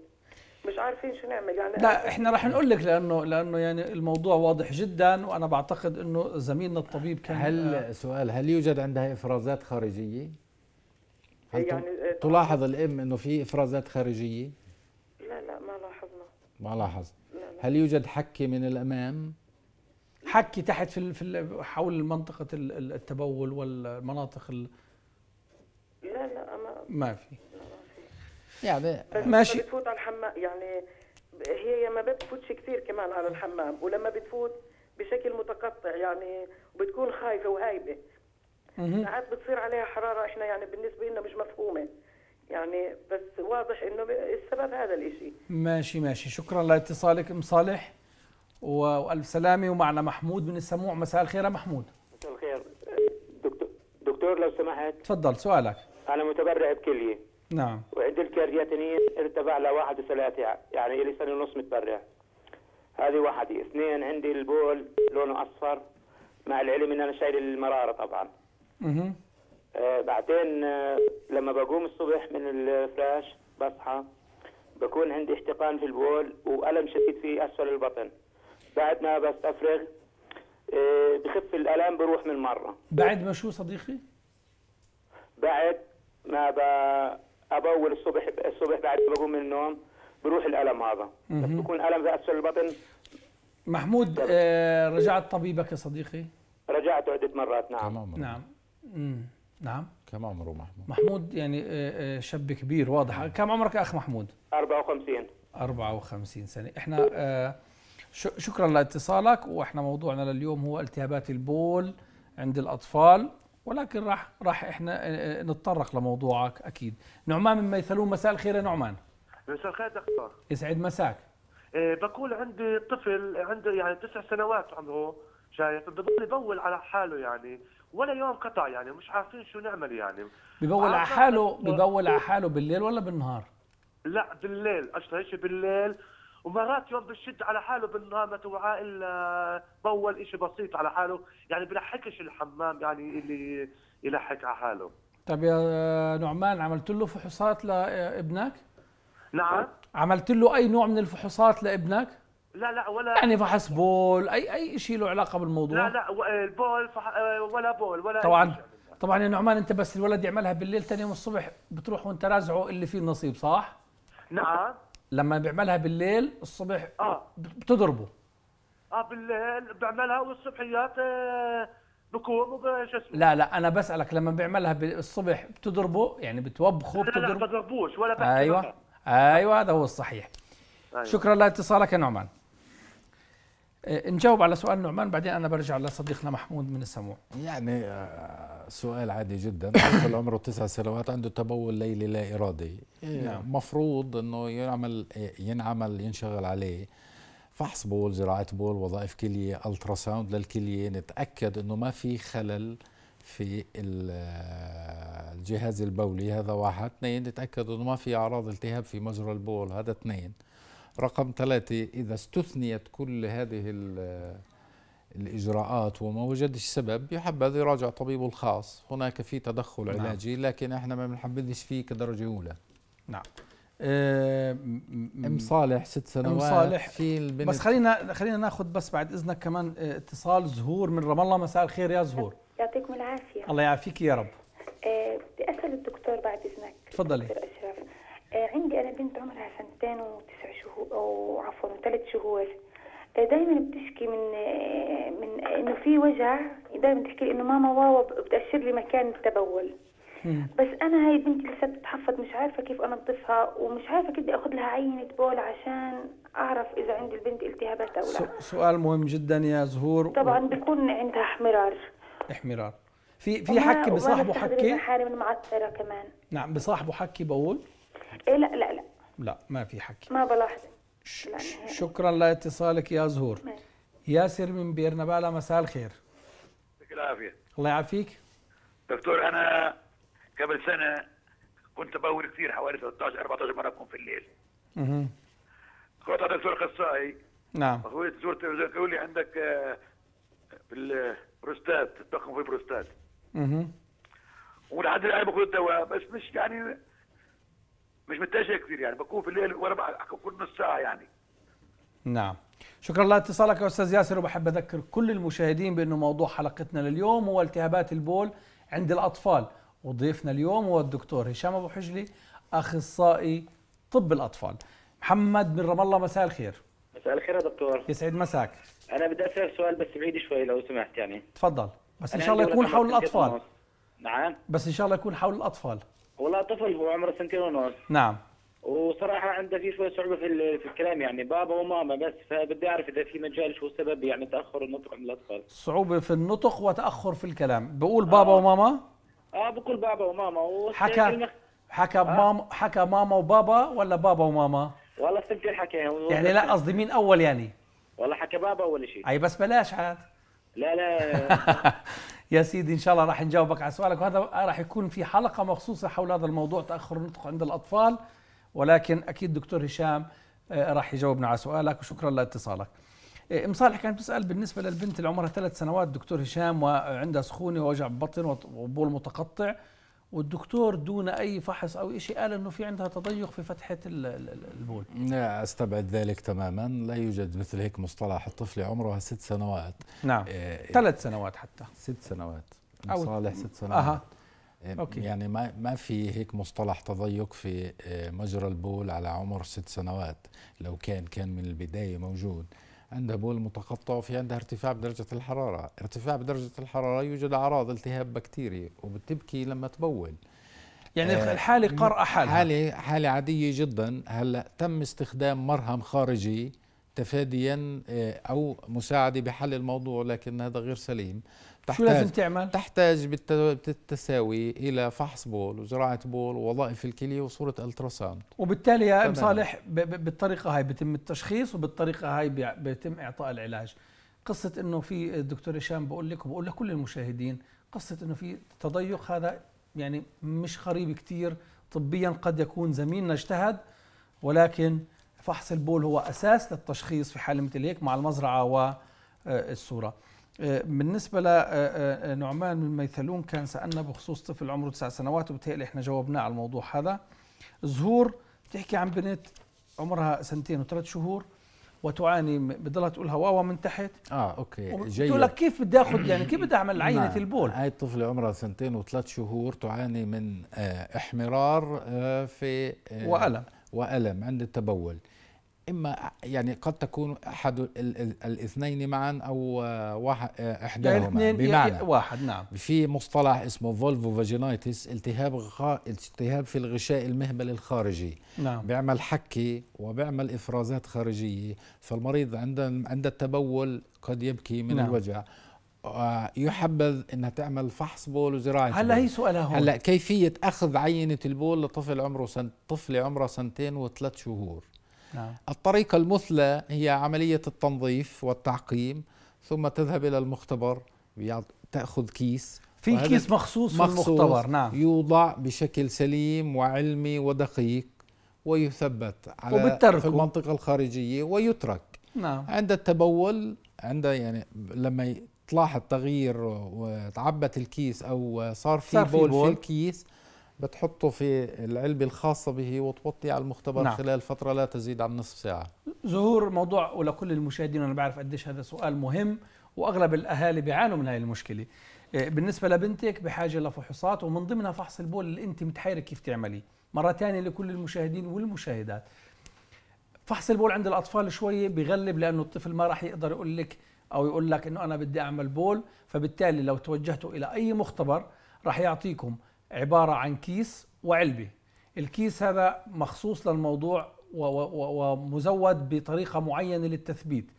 مش عارفين شو نعمل يعني لا احنا رح نقول لك لانه لانه يعني الموضوع واضح جدا وانا بعتقد انه زميلنا الطبيب كان هل آه سؤال هل يوجد عندها افرازات خارجيه؟ هل يعني آه، تلاحظ الام انه في افرازات خارجيه؟ لا لا ما لاحظنا ما لاحظ لا لا. هل يوجد حكي من الامام؟ حكي تحت في في حول منطقه التبول والمناطق ال... لا لا ما ما في يعني ماشي بتفوت على الحمام يعني هي ما بتفوتش كثير كمان على الحمام ولما بتفوت بشكل متقطع يعني وبتكون خايفه وهايبه ساعات بتصير عليها حراره احنا يعني بالنسبه لنا مش مفهومه يعني بس واضح انه السبب هذا الاشي ماشي ماشي شكرا لاتصالك ام صالح والف سلامه ومعنا محمود من السموع مساء الخير يا محمود مساء الخير دكتور, دكتور لو سمحت تفضل سؤالك انا متبرع بكليه نعم وعندي الكرياتينين ارتفع ل وثلاثة يعني لي سنه ونص متبرع هذه واحدة اثنين عندي البول لونه اصفر مع العلم ان انا شايل المراره طبعا اها بعدين آه لما بقوم الصبح من الفراش بصحى بكون عندي احتقان في البول والم شديد في اسفل البطن بعد ما بستفرغ آه، بخف الالم بروح من مره بعد ما شو صديقي بعد ما ب... ابول الصبح الصبح بعد ما بقوم من النوم بروح الالم هذا بس بكون الم في اسفل البطن محمود آه رجعت طبيبك يا صديقي رجعت عده مرات نعم تمام نعم مم. نعم كم عمره محمود محمود يعني آه، آه، شاب كبير واضح نعم. كم عمرك اخ محمود 54 54 سنه احنا آه شكرا لاتصالك واحنا موضوعنا لليوم هو التهابات البول عند الاطفال ولكن راح راح احنا آه، آه، نتطرق لموضوعك اكيد نعمان من ميثلون مساء الخير يا نعمان مساء الخير دكتور يسعد مساك إيه بقول عندي طفل عنده يعني تسع سنوات عمره شايف بضل يبول على حاله يعني ولا يوم قطع يعني مش عارفين شو نعمل يعني ببول على حاله ببول على حاله بالليل ولا بالنهار لا بالليل اشطر شيء بالليل ومرات يوم بشد على حاله بالنهار وعاء بول شيء بسيط على حاله يعني بلحقش الحمام يعني اللي يلحق على حاله طيب يا نعمان عملت له فحوصات لابنك؟ نعم عملت له اي نوع من الفحوصات لابنك؟ لا لا ولا يعني فحص بول اي اي شيء له علاقه بالموضوع؟ لا لا البول فح... ولا بول ولا طبعا طبعا يا نعمان انت بس الولد يعملها بالليل ثاني يوم الصبح بتروح وانت رازعه اللي فيه النصيب صح؟ نعم لما بيعملها بالليل الصبح اه بتضربه اه بالليل بعملها والصبحيات بكون آه، بكوم وبشو اسمه لا لا انا بسالك لما بيعملها بالصبح بتضربه يعني بتوبخه بتضربه لا بضربوش ولا بحكي ايوه ايوه هذا هو الصحيح أيوة. شكرا لاتصالك يا نعمان آه، نجاوب على سؤال نعمان بعدين انا برجع لصديقنا محمود من السموع يعني آه، سؤال عادي جدا [LAUGHS] طفل عمره تسع سنوات عنده تبول ليلي لا ارادي آه، نعم. مفروض انه يعمل ينعمل ينشغل عليه فحص بول زراعه بول وظائف كليه الترا ساوند للكليه نتاكد انه ما في خلل في الجهاز البولي هذا واحد اثنين نتاكد انه ما في اعراض التهاب في مجرى البول هذا اثنين رقم ثلاثة إذا استثنيت كل هذه الإجراءات وما وجدش سبب يحبذ يراجع طبيبه الخاص هناك في تدخل نعم. علاجي لكن احنا ما بنحبذش فيه كدرجة أولى نعم آه، ام صالح ست سنوات ام صالح في البنت بس خلينا خلينا ناخذ بس بعد اذنك كمان آه، اتصال زهور من رام الله مساء الخير يا زهور يعطيكم العافيه الله يعافيك يا رب آه، بدي اسال الدكتور بعد اذنك تفضلي آه، عندي أنا بنت عمرها سنتين وتسع شهور أو عفوا وثلاث شهور آه، دايما بتشكي من آه، من انه في وجع دايما بتحكي لي انه ماما واوا بتاشر لي مكان التبول بس انا هاي بنتي لسه بتتحفظ مش عارفه كيف انظفها ومش عارفه كيف بدي اخذ لها عينه بول عشان اعرف اذا عند البنت التهابات او لا سؤال مهم جدا يا زهور طبعا و... بيكون عندها احمرار احمرار في في حكي بصاحبه حكي حالي من معثره كمان نعم بصاحبه حكي بول إيه لا لا لا لا ما في حكي ما بلاحظ ش... شكرا لاتصالك يا زهور ماشي. نعم. ياسر من بيرنبالا مساء الخير يعطيك العافية الله يعافيك دكتور أنا قبل سنة كنت بول كثير حوالي 13 14 مرة بكون في الليل اها كنت دكتور أخصائي نعم اخوي زرت يقول لي عندك آه، بالبروستات تضخم في البروستات اها ولحد الان باخذ الدواء بس مش يعني مش متجه كثير يعني بكون في الليل وانا بحكم كل نص ساعه يعني نعم شكرا لاتصالك يا استاذ ياسر وبحب اذكر كل المشاهدين بانه موضوع حلقتنا لليوم هو التهابات البول عند الاطفال وضيفنا اليوم هو الدكتور هشام ابو حجلي اخصائي طب الاطفال محمد بن رام الله مساء الخير مساء الخير يا دكتور يسعد مساك انا بدي اسال سؤال بس بعيد شوي لو سمحت يعني تفضل بس ان شاء الله يكون حول الاطفال نعم بس ان شاء الله يكون حول الاطفال والله طفل هو عمره سنتين ونص نعم وصراحة عنده في شوية صعوبة في, في الكلام يعني بابا وماما بس فبدي أعرف إذا في مجال شو السبب يعني تأخر النطق عند الأطفال صعوبة في النطق وتأخر في الكلام بقول آه. بابا آه. وماما؟ آه بقول بابا وماما حكى حكى آه. ماما حكى ماما وبابا ولا بابا وماما؟ والله السنتين حكاها يعني لا قصدي مين أول يعني؟ والله حكى بابا أول شيء أي بس بلاش عاد لا لا [LAUGHS] يا سيدي ان شاء الله راح نجاوبك على سؤالك وهذا راح يكون في حلقه مخصوصه حول هذا الموضوع تاخر النطق عند الاطفال ولكن اكيد دكتور هشام آه، راح يجاوبنا على سؤالك وشكرا لاتصالك آه، ام صالح كانت تسال بالنسبه للبنت اللي عمرها ثلاث سنوات دكتور هشام وعندها سخونه ووجع بطن وبول متقطع والدكتور دون اي فحص او شيء قال انه في عندها تضيق في فتحه البول لا استبعد ذلك تماما لا يوجد مثل هيك مصطلح الطفل عمرها ست سنوات نعم آه، ثلاث سنوات حتى ست سنوات أو صالح ست سنوات أها. أوكي. يعني ما ما في هيك مصطلح تضيق في آه، مجرى البول على عمر ست سنوات لو كان كان من البدايه موجود عندها بول متقطع وفي عندها ارتفاع بدرجة الحرارة ارتفاع بدرجة الحرارة يوجد أعراض التهاب بكتيري وبتبكي لما تبول يعني آه الحالة قرأة حالها حالة حالة عادية جدا هلا تم استخدام مرهم خارجي تفاديا آه أو مساعدة بحل الموضوع لكن هذا غير سليم تحتاج شو لازم تعمل؟ تحتاج بالتساوي الى فحص بول وزراعه بول ووظائف الكليه وصوره التراساوند وبالتالي يا ام صالح بالطريقه هاي بيتم التشخيص وبالطريقه هاي بيتم اعطاء العلاج قصه انه في الدكتور هشام بقول لك وبقول لكل المشاهدين قصه انه في تضيق هذا يعني مش قريب كثير طبيا قد يكون زميلنا اجتهد ولكن فحص البول هو اساس للتشخيص في حاله مثل هيك مع المزرعه والصوره آه، بالنسبه لنعمان آه، آه، من ميثلون كان سالنا بخصوص طفل عمره تسع سنوات وبتهيألي احنا جاوبناه على الموضوع هذا زهور بتحكي عن بنت عمرها سنتين وثلاث شهور وتعاني بضلها تقول هواوا من تحت اه اوكي جيد بتقول لك كيف بدي اخذ يعني كيف بدي اعمل عينه نعم. البول هاي الطفله عمرها سنتين وثلاث شهور تعاني من احمرار في والم والم عند التبول اما يعني قد تكون احد الاثنين معا او آه، واحد آه، احداهما يعني, يعني بمعنى واحد نعم في مصطلح اسمه فولفو فاجينايتس التهاب غ... التهاب في الغشاء المهبل الخارجي نعم بيعمل حكي وبيعمل افرازات خارجيه فالمريض عند عند التبول قد يبكي من نعم. الوجع آه، يحبذ انها تعمل فحص بول وزراعه هلا هي سؤالها هون هلا كيفيه اخذ عينه البول لطفل عمره سنت طفل عمره سنتين وثلاث شهور نعم. الطريقة المثلى هي عملية التنظيف والتعقيم ثم تذهب إلى المختبر تأخذ كيس في كيس مخصوص, في المختبر نعم يوضع بشكل سليم وعلمي ودقيق ويثبت على في المنطقة الخارجية ويترك نعم. عند التبول عند يعني لما تلاحظ تغيير وتعبت الكيس او صار في, صار بول, بول في الكيس بتحطه في العلبة الخاصة به وتوطي على المختبر نعم. خلال فترة لا تزيد عن نصف ساعة ظهور موضوع ولكل المشاهدين أنا بعرف قديش هذا سؤال مهم وأغلب الأهالي بيعانوا من هاي المشكلة آه، بالنسبة لبنتك بحاجة لفحوصات ومن ضمنها فحص البول اللي أنت متحيرة كيف تعمليه مرة ثانية لكل المشاهدين والمشاهدات فحص البول عند الأطفال شوية بغلب لأنه الطفل ما راح يقدر يقول لك أو يقول لك أنه أنا بدي أعمل بول فبالتالي لو توجهتوا إلى أي مختبر راح يعطيكم عبارة عن كيس وعلبة الكيس هذا مخصوص للموضوع ومزود بطريقة معينة للتثبيت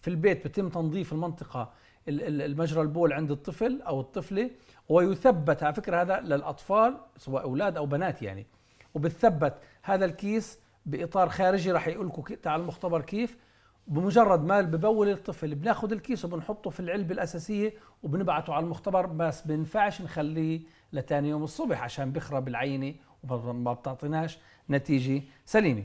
في البيت بتم تنظيف المنطقة المجرى البول عند الطفل أو الطفلة ويثبت على فكرة هذا للأطفال سواء أولاد أو بنات يعني وبتثبت هذا الكيس بإطار خارجي رح يقول لكم تعال المختبر كيف بمجرد ما ببول الطفل بناخذ الكيس وبنحطه في العلبة الأساسية وبنبعته على المختبر بس بنفعش نخليه لتاني يوم الصبح عشان بخرب العينه وما بتعطيناش نتيجه سليمه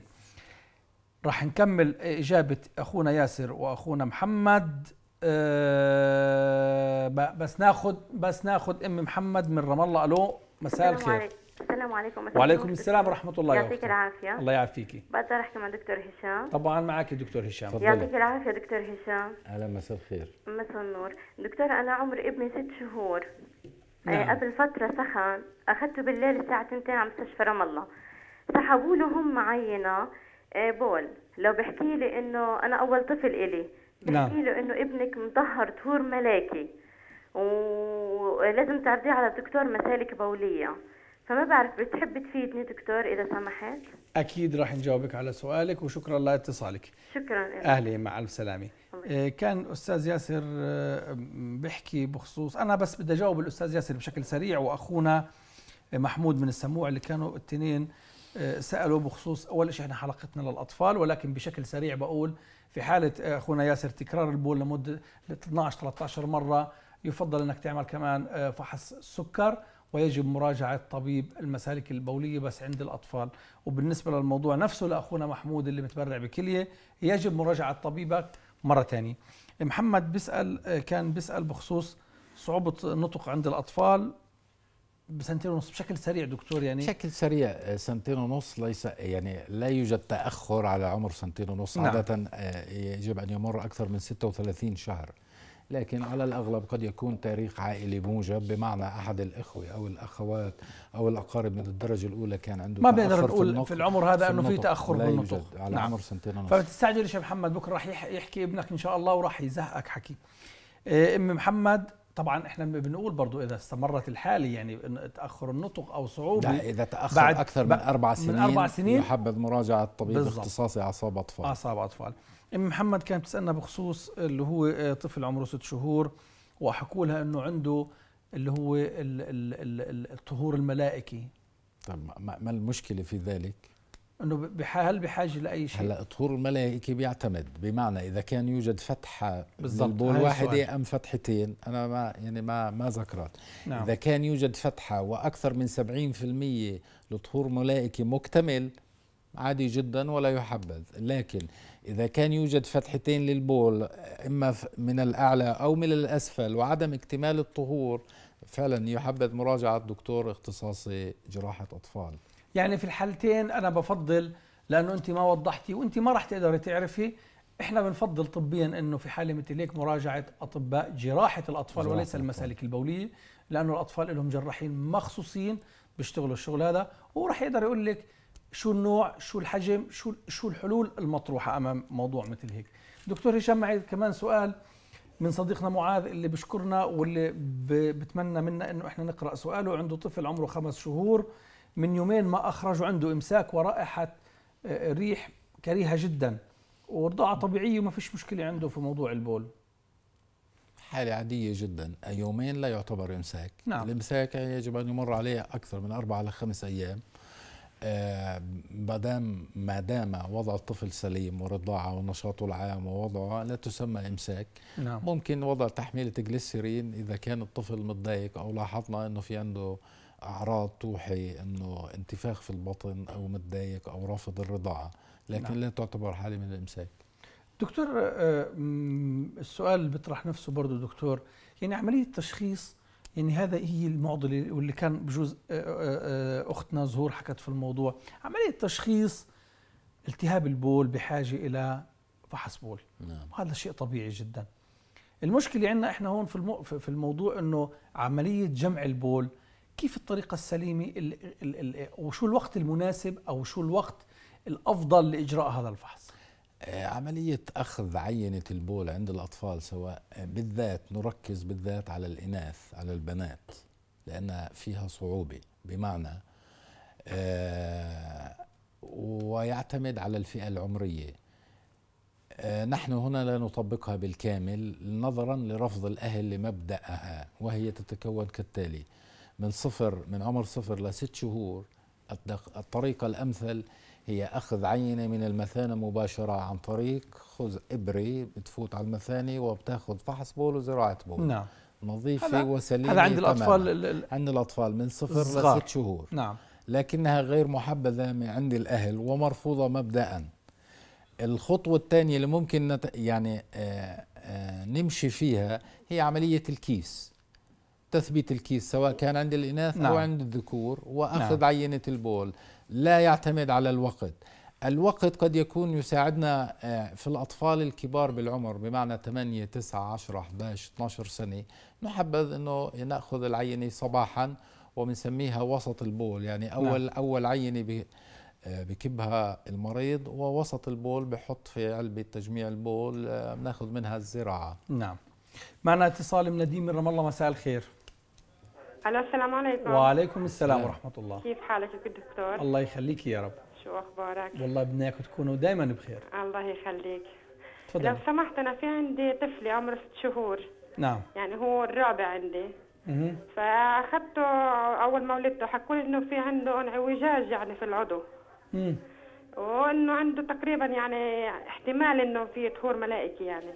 راح نكمل إجابة أخونا ياسر وأخونا محمد أه بس ناخد بس ناخد أم محمد من رام الله ألو مساء الخير السلام عليكم وعليكم السلام ورحمة الله يعطيك العافية الله يعافيكي بقدر أحكي مع دكتور هشام طبعا معك دكتور هشام يعطيك العافية دكتور هشام أهلا مساء الخير مساء النور دكتور أنا عمر ابني ست شهور آه، نعم. قبل فترة سخن أخذته بالليل الساعة 2 على مستشفى رام الله سحبوا له هم عينة آه، بول لو بحكي لي إنه أنا أول طفل إلي بحكي نعم. له إنه ابنك مطهر طهور ملاكي ولازم تعرضيه على دكتور مسالك بولية فما بعرف بتحب تفيدني دكتور إذا سمحت اكيد راح نجاوبك على سؤالك وشكرا لاتصالك شكرا اهلي مع الف سلامه آه، كان استاذ ياسر آه، بيحكي بخصوص انا بس بدي اجاوب الاستاذ ياسر بشكل سريع واخونا محمود من السموع اللي كانوا الاثنين آه، سالوا بخصوص اول شيء احنا حلقتنا للاطفال ولكن بشكل سريع بقول في حاله اخونا ياسر تكرار البول لمده 12 13 مره يفضل انك تعمل كمان فحص سكر ويجب مراجعة طبيب المسالك البولية بس عند الأطفال وبالنسبة للموضوع نفسه لأخونا محمود اللي متبرع بكلية يجب مراجعة طبيبك مرة ثانية محمد بيسأل كان بيسأل بخصوص صعوبة النطق عند الأطفال بسنتين ونص بشكل سريع دكتور يعني بشكل سريع آه، سنتين ونص ليس يعني لا يوجد تأخر على عمر سنتين ونص نعم. عادة آه، يجب أن يمر أكثر من 36 شهر لكن على الأغلب قد يكون تاريخ عائلي موجب بمعنى أحد الإخوة أو الأخوات أو الأقارب من الدرجة الأولى كان عنده ما بقدر نقول في, في العمر هذا أنه في تأخر بالنطق على نعم. عمر سنتين ونص فما تستعجلش يا محمد بكرة راح يحكي ابنك إن شاء الله وراح يزهقك حكي إيه، أم محمد طبعا احنا بنقول برضو اذا استمرت الحاله يعني تاخر النطق او صعوبه اذا تاخر بعد اكثر من اربع سنين من اربع سنين يحبذ مراجعه طبيب اختصاصي اعصاب اطفال اعصاب اطفال ام محمد كانت بتسالنا بخصوص اللي هو آه، طفل عمره ست شهور وحكوا لها انه عنده اللي هو الطهور الملائكي طيب ما المشكله في ذلك انه هل بحاجه لاي شيء هلا طهور الملائكي بيعتمد بمعنى اذا كان يوجد فتحه بالبول واحده ام فتحتين انا ما يعني ما ما ذكرت نعم. اذا كان يوجد فتحه واكثر من 70% لطهور ملائكي مكتمل عادي جدا ولا يحبذ لكن إذا كان يوجد فتحتين للبول إما من الأعلى أو من الأسفل وعدم اكتمال الطهور فعلا يحبذ مراجعة دكتور اختصاصي جراحة أطفال يعني في الحالتين أنا بفضل لأنه أنت ما وضحتي وأنت ما راح تقدري تعرفي احنا بنفضل طبيا انه في حاله مثل هيك مراجعه اطباء جراحه الاطفال جراحة وليس المسالك البوليه لانه الاطفال لهم جراحين مخصوصين بيشتغلوا الشغل هذا وراح يقدر يقول لك شو النوع شو الحجم شو شو الحلول المطروحه امام موضوع مثل هيك دكتور هشام معي كمان سؤال من صديقنا معاذ اللي بشكرنا واللي بتمنى منا انه احنا نقرا سؤاله عنده طفل عمره خمس شهور من يومين ما اخرجوا عنده امساك ورائحه آه، ريح كريهه جدا ورضاعه طبيعيه وما فيش مشكله عنده في موضوع البول حالة عادية جدا يومين لا يعتبر إمساك نعم. الإمساك يجب أن يمر عليه أكثر من أربعة إلى خمس أيام آه، مادام ما دام وضع الطفل سليم ورضاعه ونشاطه العام ووضعه لا تسمى امساك نعم. ممكن وضع تحميله جليسيرين اذا كان الطفل متضايق او لاحظنا انه في عنده اعراض توحي انه انتفاخ في البطن او متضايق او رافض الرضاعه لكن نعم. لا تعتبر حاله من الامساك دكتور آه، السؤال اللي بيطرح نفسه برضه دكتور يعني عمليه تشخيص يعني هذا هي المعضله واللي كان بجوز آه، آه، آه، اختنا زهور حكت في الموضوع عمليه تشخيص التهاب البول بحاجه الى فحص بول نعم. وهذا شيء طبيعي جدا المشكله عندنا احنا هون في المو... في الموضوع انه عمليه جمع البول كيف الطريقه السليمه ال... ال... ال... وشو الوقت المناسب او شو الوقت الافضل لاجراء هذا الفحص آه، عملية أخذ عينة البول عند الأطفال سواء آه، بالذات نركز بالذات على الإناث على البنات لأنها فيها صعوبة بمعنى آه، ويعتمد على الفئة العمرية نحن هنا لا نطبقها بالكامل نظرا لرفض الأهل لمبدأها وهي تتكون كالتالي من صفر من عمر صفر لست شهور الطريقة الأمثل هي أخذ عينة من المثانة مباشرة عن طريق خذ إبري بتفوت على المثانة وبتاخذ فحص بول وزراعة بول نعم نظيفة وسليمة هذا عند الأطفال عند الأطفال من صفر لست شهور نعم لكنها غير محبذة من عند الأهل ومرفوضة مبدأ الخطوة الثانية اللي ممكن نت... يعني آآ آه، آآ آه، نمشي فيها هي عملية الكيس تثبيت الكيس سواء كان عند الإناث نعم. أو عند الذكور وأخذ نعم. عينة البول لا يعتمد على الوقت الوقت قد يكون يساعدنا آه، في الأطفال الكبار بالعمر بمعنى 8 9 10 11 12 سنة نحبذ أنه نأخذ العينة صباحا وبنسميها وسط البول يعني أول, نعم. أول عينة آه، بكبها المريض ووسط البول بحط في علبة تجميع البول آه، بناخذ منها الزراعة نعم معنا اتصال من نديم من رام الله مساء الخير الو السلام عليكم وعليكم السلام ورحمه الله كيف حالك يا دكتور الله يخليك يا رب شو اخبارك والله بدناك تكونوا دائما بخير الله يخليك تفضل لو سمحت انا في عندي طفلي عمره ست شهور نعم يعني هو الرابع عندي اها فاخذته اول ما ولدته حكوا لي انه في عنده انعوجاج يعني في العضو امم وانه عنده تقريبا يعني احتمال انه في طهور ملائكي يعني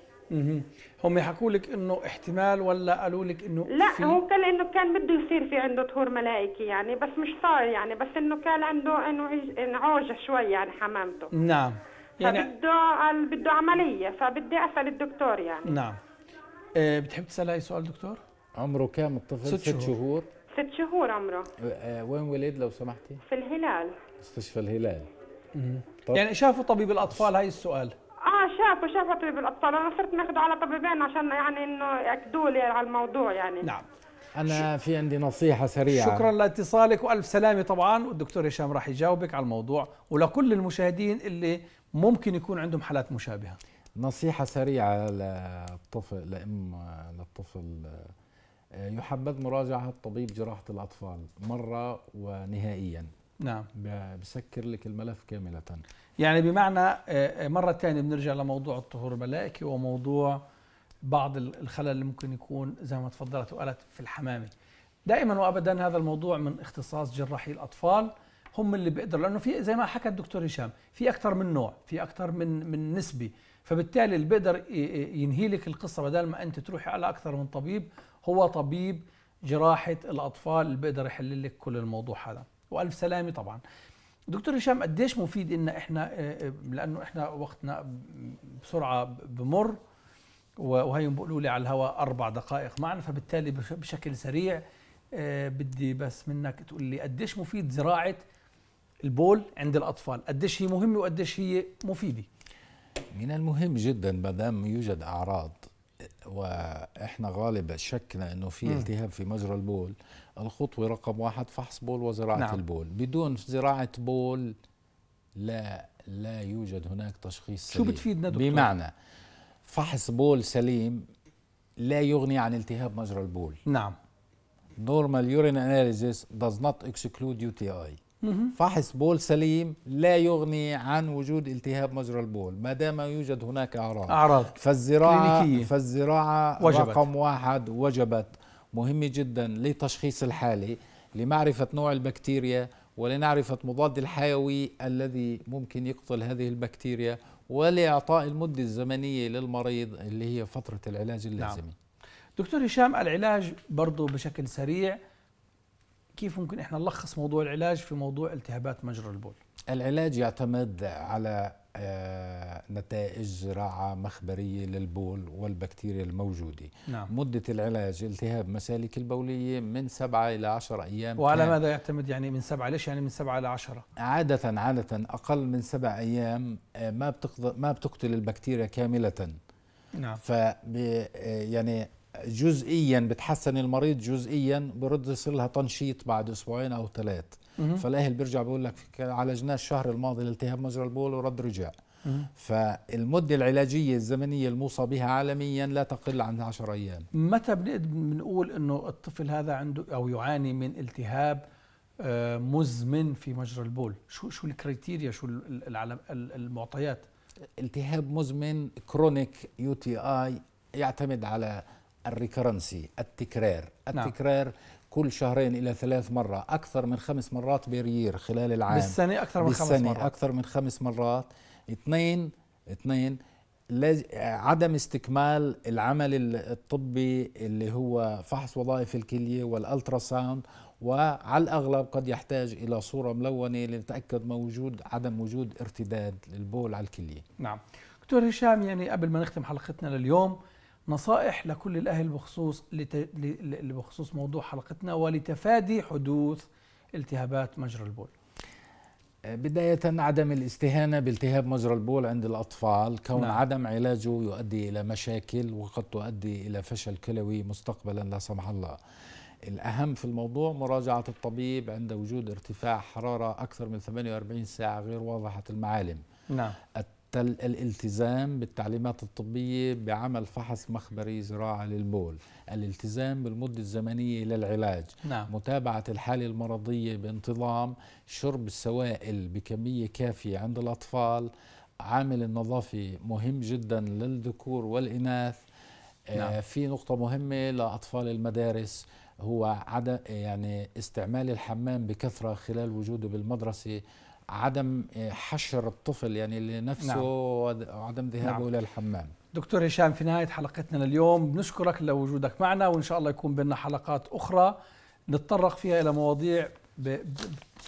هم حكوا لك انه احتمال ولا قالوا لك انه لا في... هو قال انه كان بده يصير في عنده طهور ملائكي يعني بس مش صار يعني بس انه كان عنده انه انعوجه شوي يعني حمامته نعم يعني فبده قال بده عمليه فبدي اسال الدكتور يعني نعم أه بتحب تسال اي سؤال دكتور؟ عمره كام الطفل؟ ست, ست شهور ست شهور عمره آه،, أه وين ولد لو سمحتي؟ في الهلال مستشفى الهلال مم. يعني شافوا طبيب الاطفال هاي السؤال اه شافوا شافوا طبيب الاطفال انا صرت ناخذ على طبيبين عشان يعني انه ياكدوا لي على الموضوع يعني نعم انا في عندي نصيحه سريعه شكرا لاتصالك والف سلامه طبعا والدكتور هشام راح يجاوبك على الموضوع ولكل المشاهدين اللي ممكن يكون عندهم حالات مشابهه نصيحه سريعه للطفل لام للطفل يحبذ مراجعه طبيب جراحه الاطفال مره ونهائيا نعم بسكر لك الملف كامله يعني بمعنى آه، آه، مرة تانية بنرجع لموضوع الطهور الملائكي وموضوع بعض الخلل اللي ممكن يكون زي ما تفضلت وقالت في الحمامة دائما وابدا هذا الموضوع من اختصاص جراحي الاطفال هم اللي بيقدروا لانه في زي ما حكى الدكتور هشام في اكثر من نوع في اكثر من من نسبه فبالتالي اللي بيقدر ينهي لك القصه بدل ما انت تروحي على اكثر من طبيب هو طبيب جراحه الاطفال اللي بيقدر يحل لك كل الموضوع هذا والف سلامه طبعا دكتور هشام قديش مفيد ان احنا آه، آه، لانه احنا وقتنا بسرعه بمر وهي بيقولوا لي على الهواء اربع دقائق معنا فبالتالي بشكل سريع آه، بدي بس منك تقول لي قديش مفيد زراعه البول عند الاطفال قديش هي مهمه وقديش هي مفيده من المهم جدا ما دام يوجد اعراض واحنا غالبا شكنا انه في التهاب في مجرى البول الخطوه رقم واحد فحص بول وزراعه نعم. البول بدون زراعه بول لا لا يوجد هناك تشخيص سليم شو بتفيدنا دكتور؟ بمعنى فحص بول سليم لا يغني عن التهاب مجرى البول نعم نورمال يورين اناليزيس داز نوت اكسكلود يو تي اي فحص بول سليم لا يغني عن وجود التهاب مجرى البول ما دام يوجد هناك اعراض اعراض فالزراعه كلينيكية. فالزراعه وجبت. رقم واحد وجبت مهمه جدا لتشخيص الحاله لمعرفه نوع البكتيريا ولنعرفه مضاد الحيوي الذي ممكن يقتل هذه البكتيريا ولاعطاء المده الزمنيه للمريض اللي هي فتره العلاج اللازمه نعم. دكتور هشام العلاج برضه بشكل سريع كيف ممكن احنا نلخص موضوع العلاج في موضوع التهابات مجرى البول العلاج يعتمد على آه، نتائج زراعة مخبرية للبول والبكتيريا الموجودة نعم. مدة العلاج التهاب مسالك البولية من سبعة إلى 10 أيام وعلى ماذا يعتمد يعني من سبعة ليش يعني من سبعة إلى 10 عادة عادة أقل من سبعة أيام آه، ما ما بتقتل البكتيريا كاملة نعم ف آه، يعني جزئيا بتحسن المريض جزئيا برد يصير لها تنشيط بعد اسبوعين او ثلاث فالاهل بيرجع بيقول لك عالجناه الشهر الماضي لالتهاب مجرى البول ورد رجع فالمدة العلاجية الزمنية الموصى بها عالميا لا تقل عن 10 أيام متى بنقول أنه الطفل هذا عنده أو يعاني من التهاب آه، مزمن في مجرى البول شو شو الكريتيريا شو المعطيات التهاب مزمن كرونيك يو تي اي يعتمد على الريكرنسي التكرار التكرار نعم. كل شهرين إلى ثلاث مرة أكثر من خمس مرات بيرير خلال العام بالسنة أكثر من بالسنة خمس مرات أكثر من خمس مرات اثنين اثنين عدم استكمال العمل الطبي اللي هو فحص وظائف الكلية والألترا ساوند وعلى الأغلب قد يحتاج إلى صورة ملونة لنتأكد من وجود عدم وجود ارتداد للبول على الكلية نعم دكتور هشام يعني قبل ما نختم حلقتنا لليوم نصائح لكل الأهل بخصوص بخصوص موضوع حلقتنا ولتفادي حدوث التهابات مجرى البول بداية عدم الاستهانة بالتهاب مجرى البول عند الأطفال كون نعم. عدم علاجه يؤدي إلى مشاكل وقد تؤدي إلى فشل كلوي مستقبلا لا سمح الله الأهم في الموضوع مراجعة الطبيب عند وجود ارتفاع حرارة أكثر من 48 ساعة غير واضحة المعالم نعم الالتزام بالتعليمات الطبية بعمل فحص مخبري زراعة للبول الالتزام بالمدة الزمنية للعلاج نعم. متابعة الحالة المرضية بانتظام شرب السوائل بكمية كافية عند الأطفال عامل النظافة مهم جدا للذكور والإناث آه، نعم. آه في نقطة مهمة لأطفال المدارس هو عدم يعني استعمال الحمام بكثرة خلال وجوده بالمدرسة عدم آه، حشر الطفل يعني لنفسه نعم. وعدم ذهابه نعم. الى الحمام دكتور هشام في نهايه حلقتنا لليوم بنشكرك لوجودك معنا وان شاء الله يكون بيننا حلقات اخرى نتطرق فيها الى مواضيع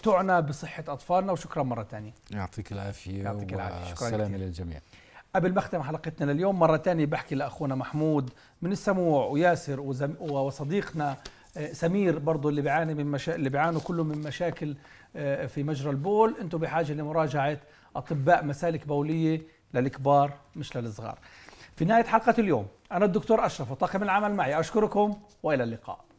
تعنى بصحه اطفالنا وشكرا مره ثانيه يعطيك العافيه يعطيك العافيه شكرا سلام للجميع قبل ما اختم حلقتنا لليوم مره ثانيه بحكي لاخونا محمود من السموع وياسر وصديقنا آه، سمير برضو اللي بيعاني من مشا... اللي بيعانوا كله من مشاكل آه، في مجرى البول انتم بحاجه لمراجعه اطباء مسالك بوليه للكبار مش للصغار في نهايه حلقه اليوم انا الدكتور اشرف وطاقم العمل معي اشكركم والى اللقاء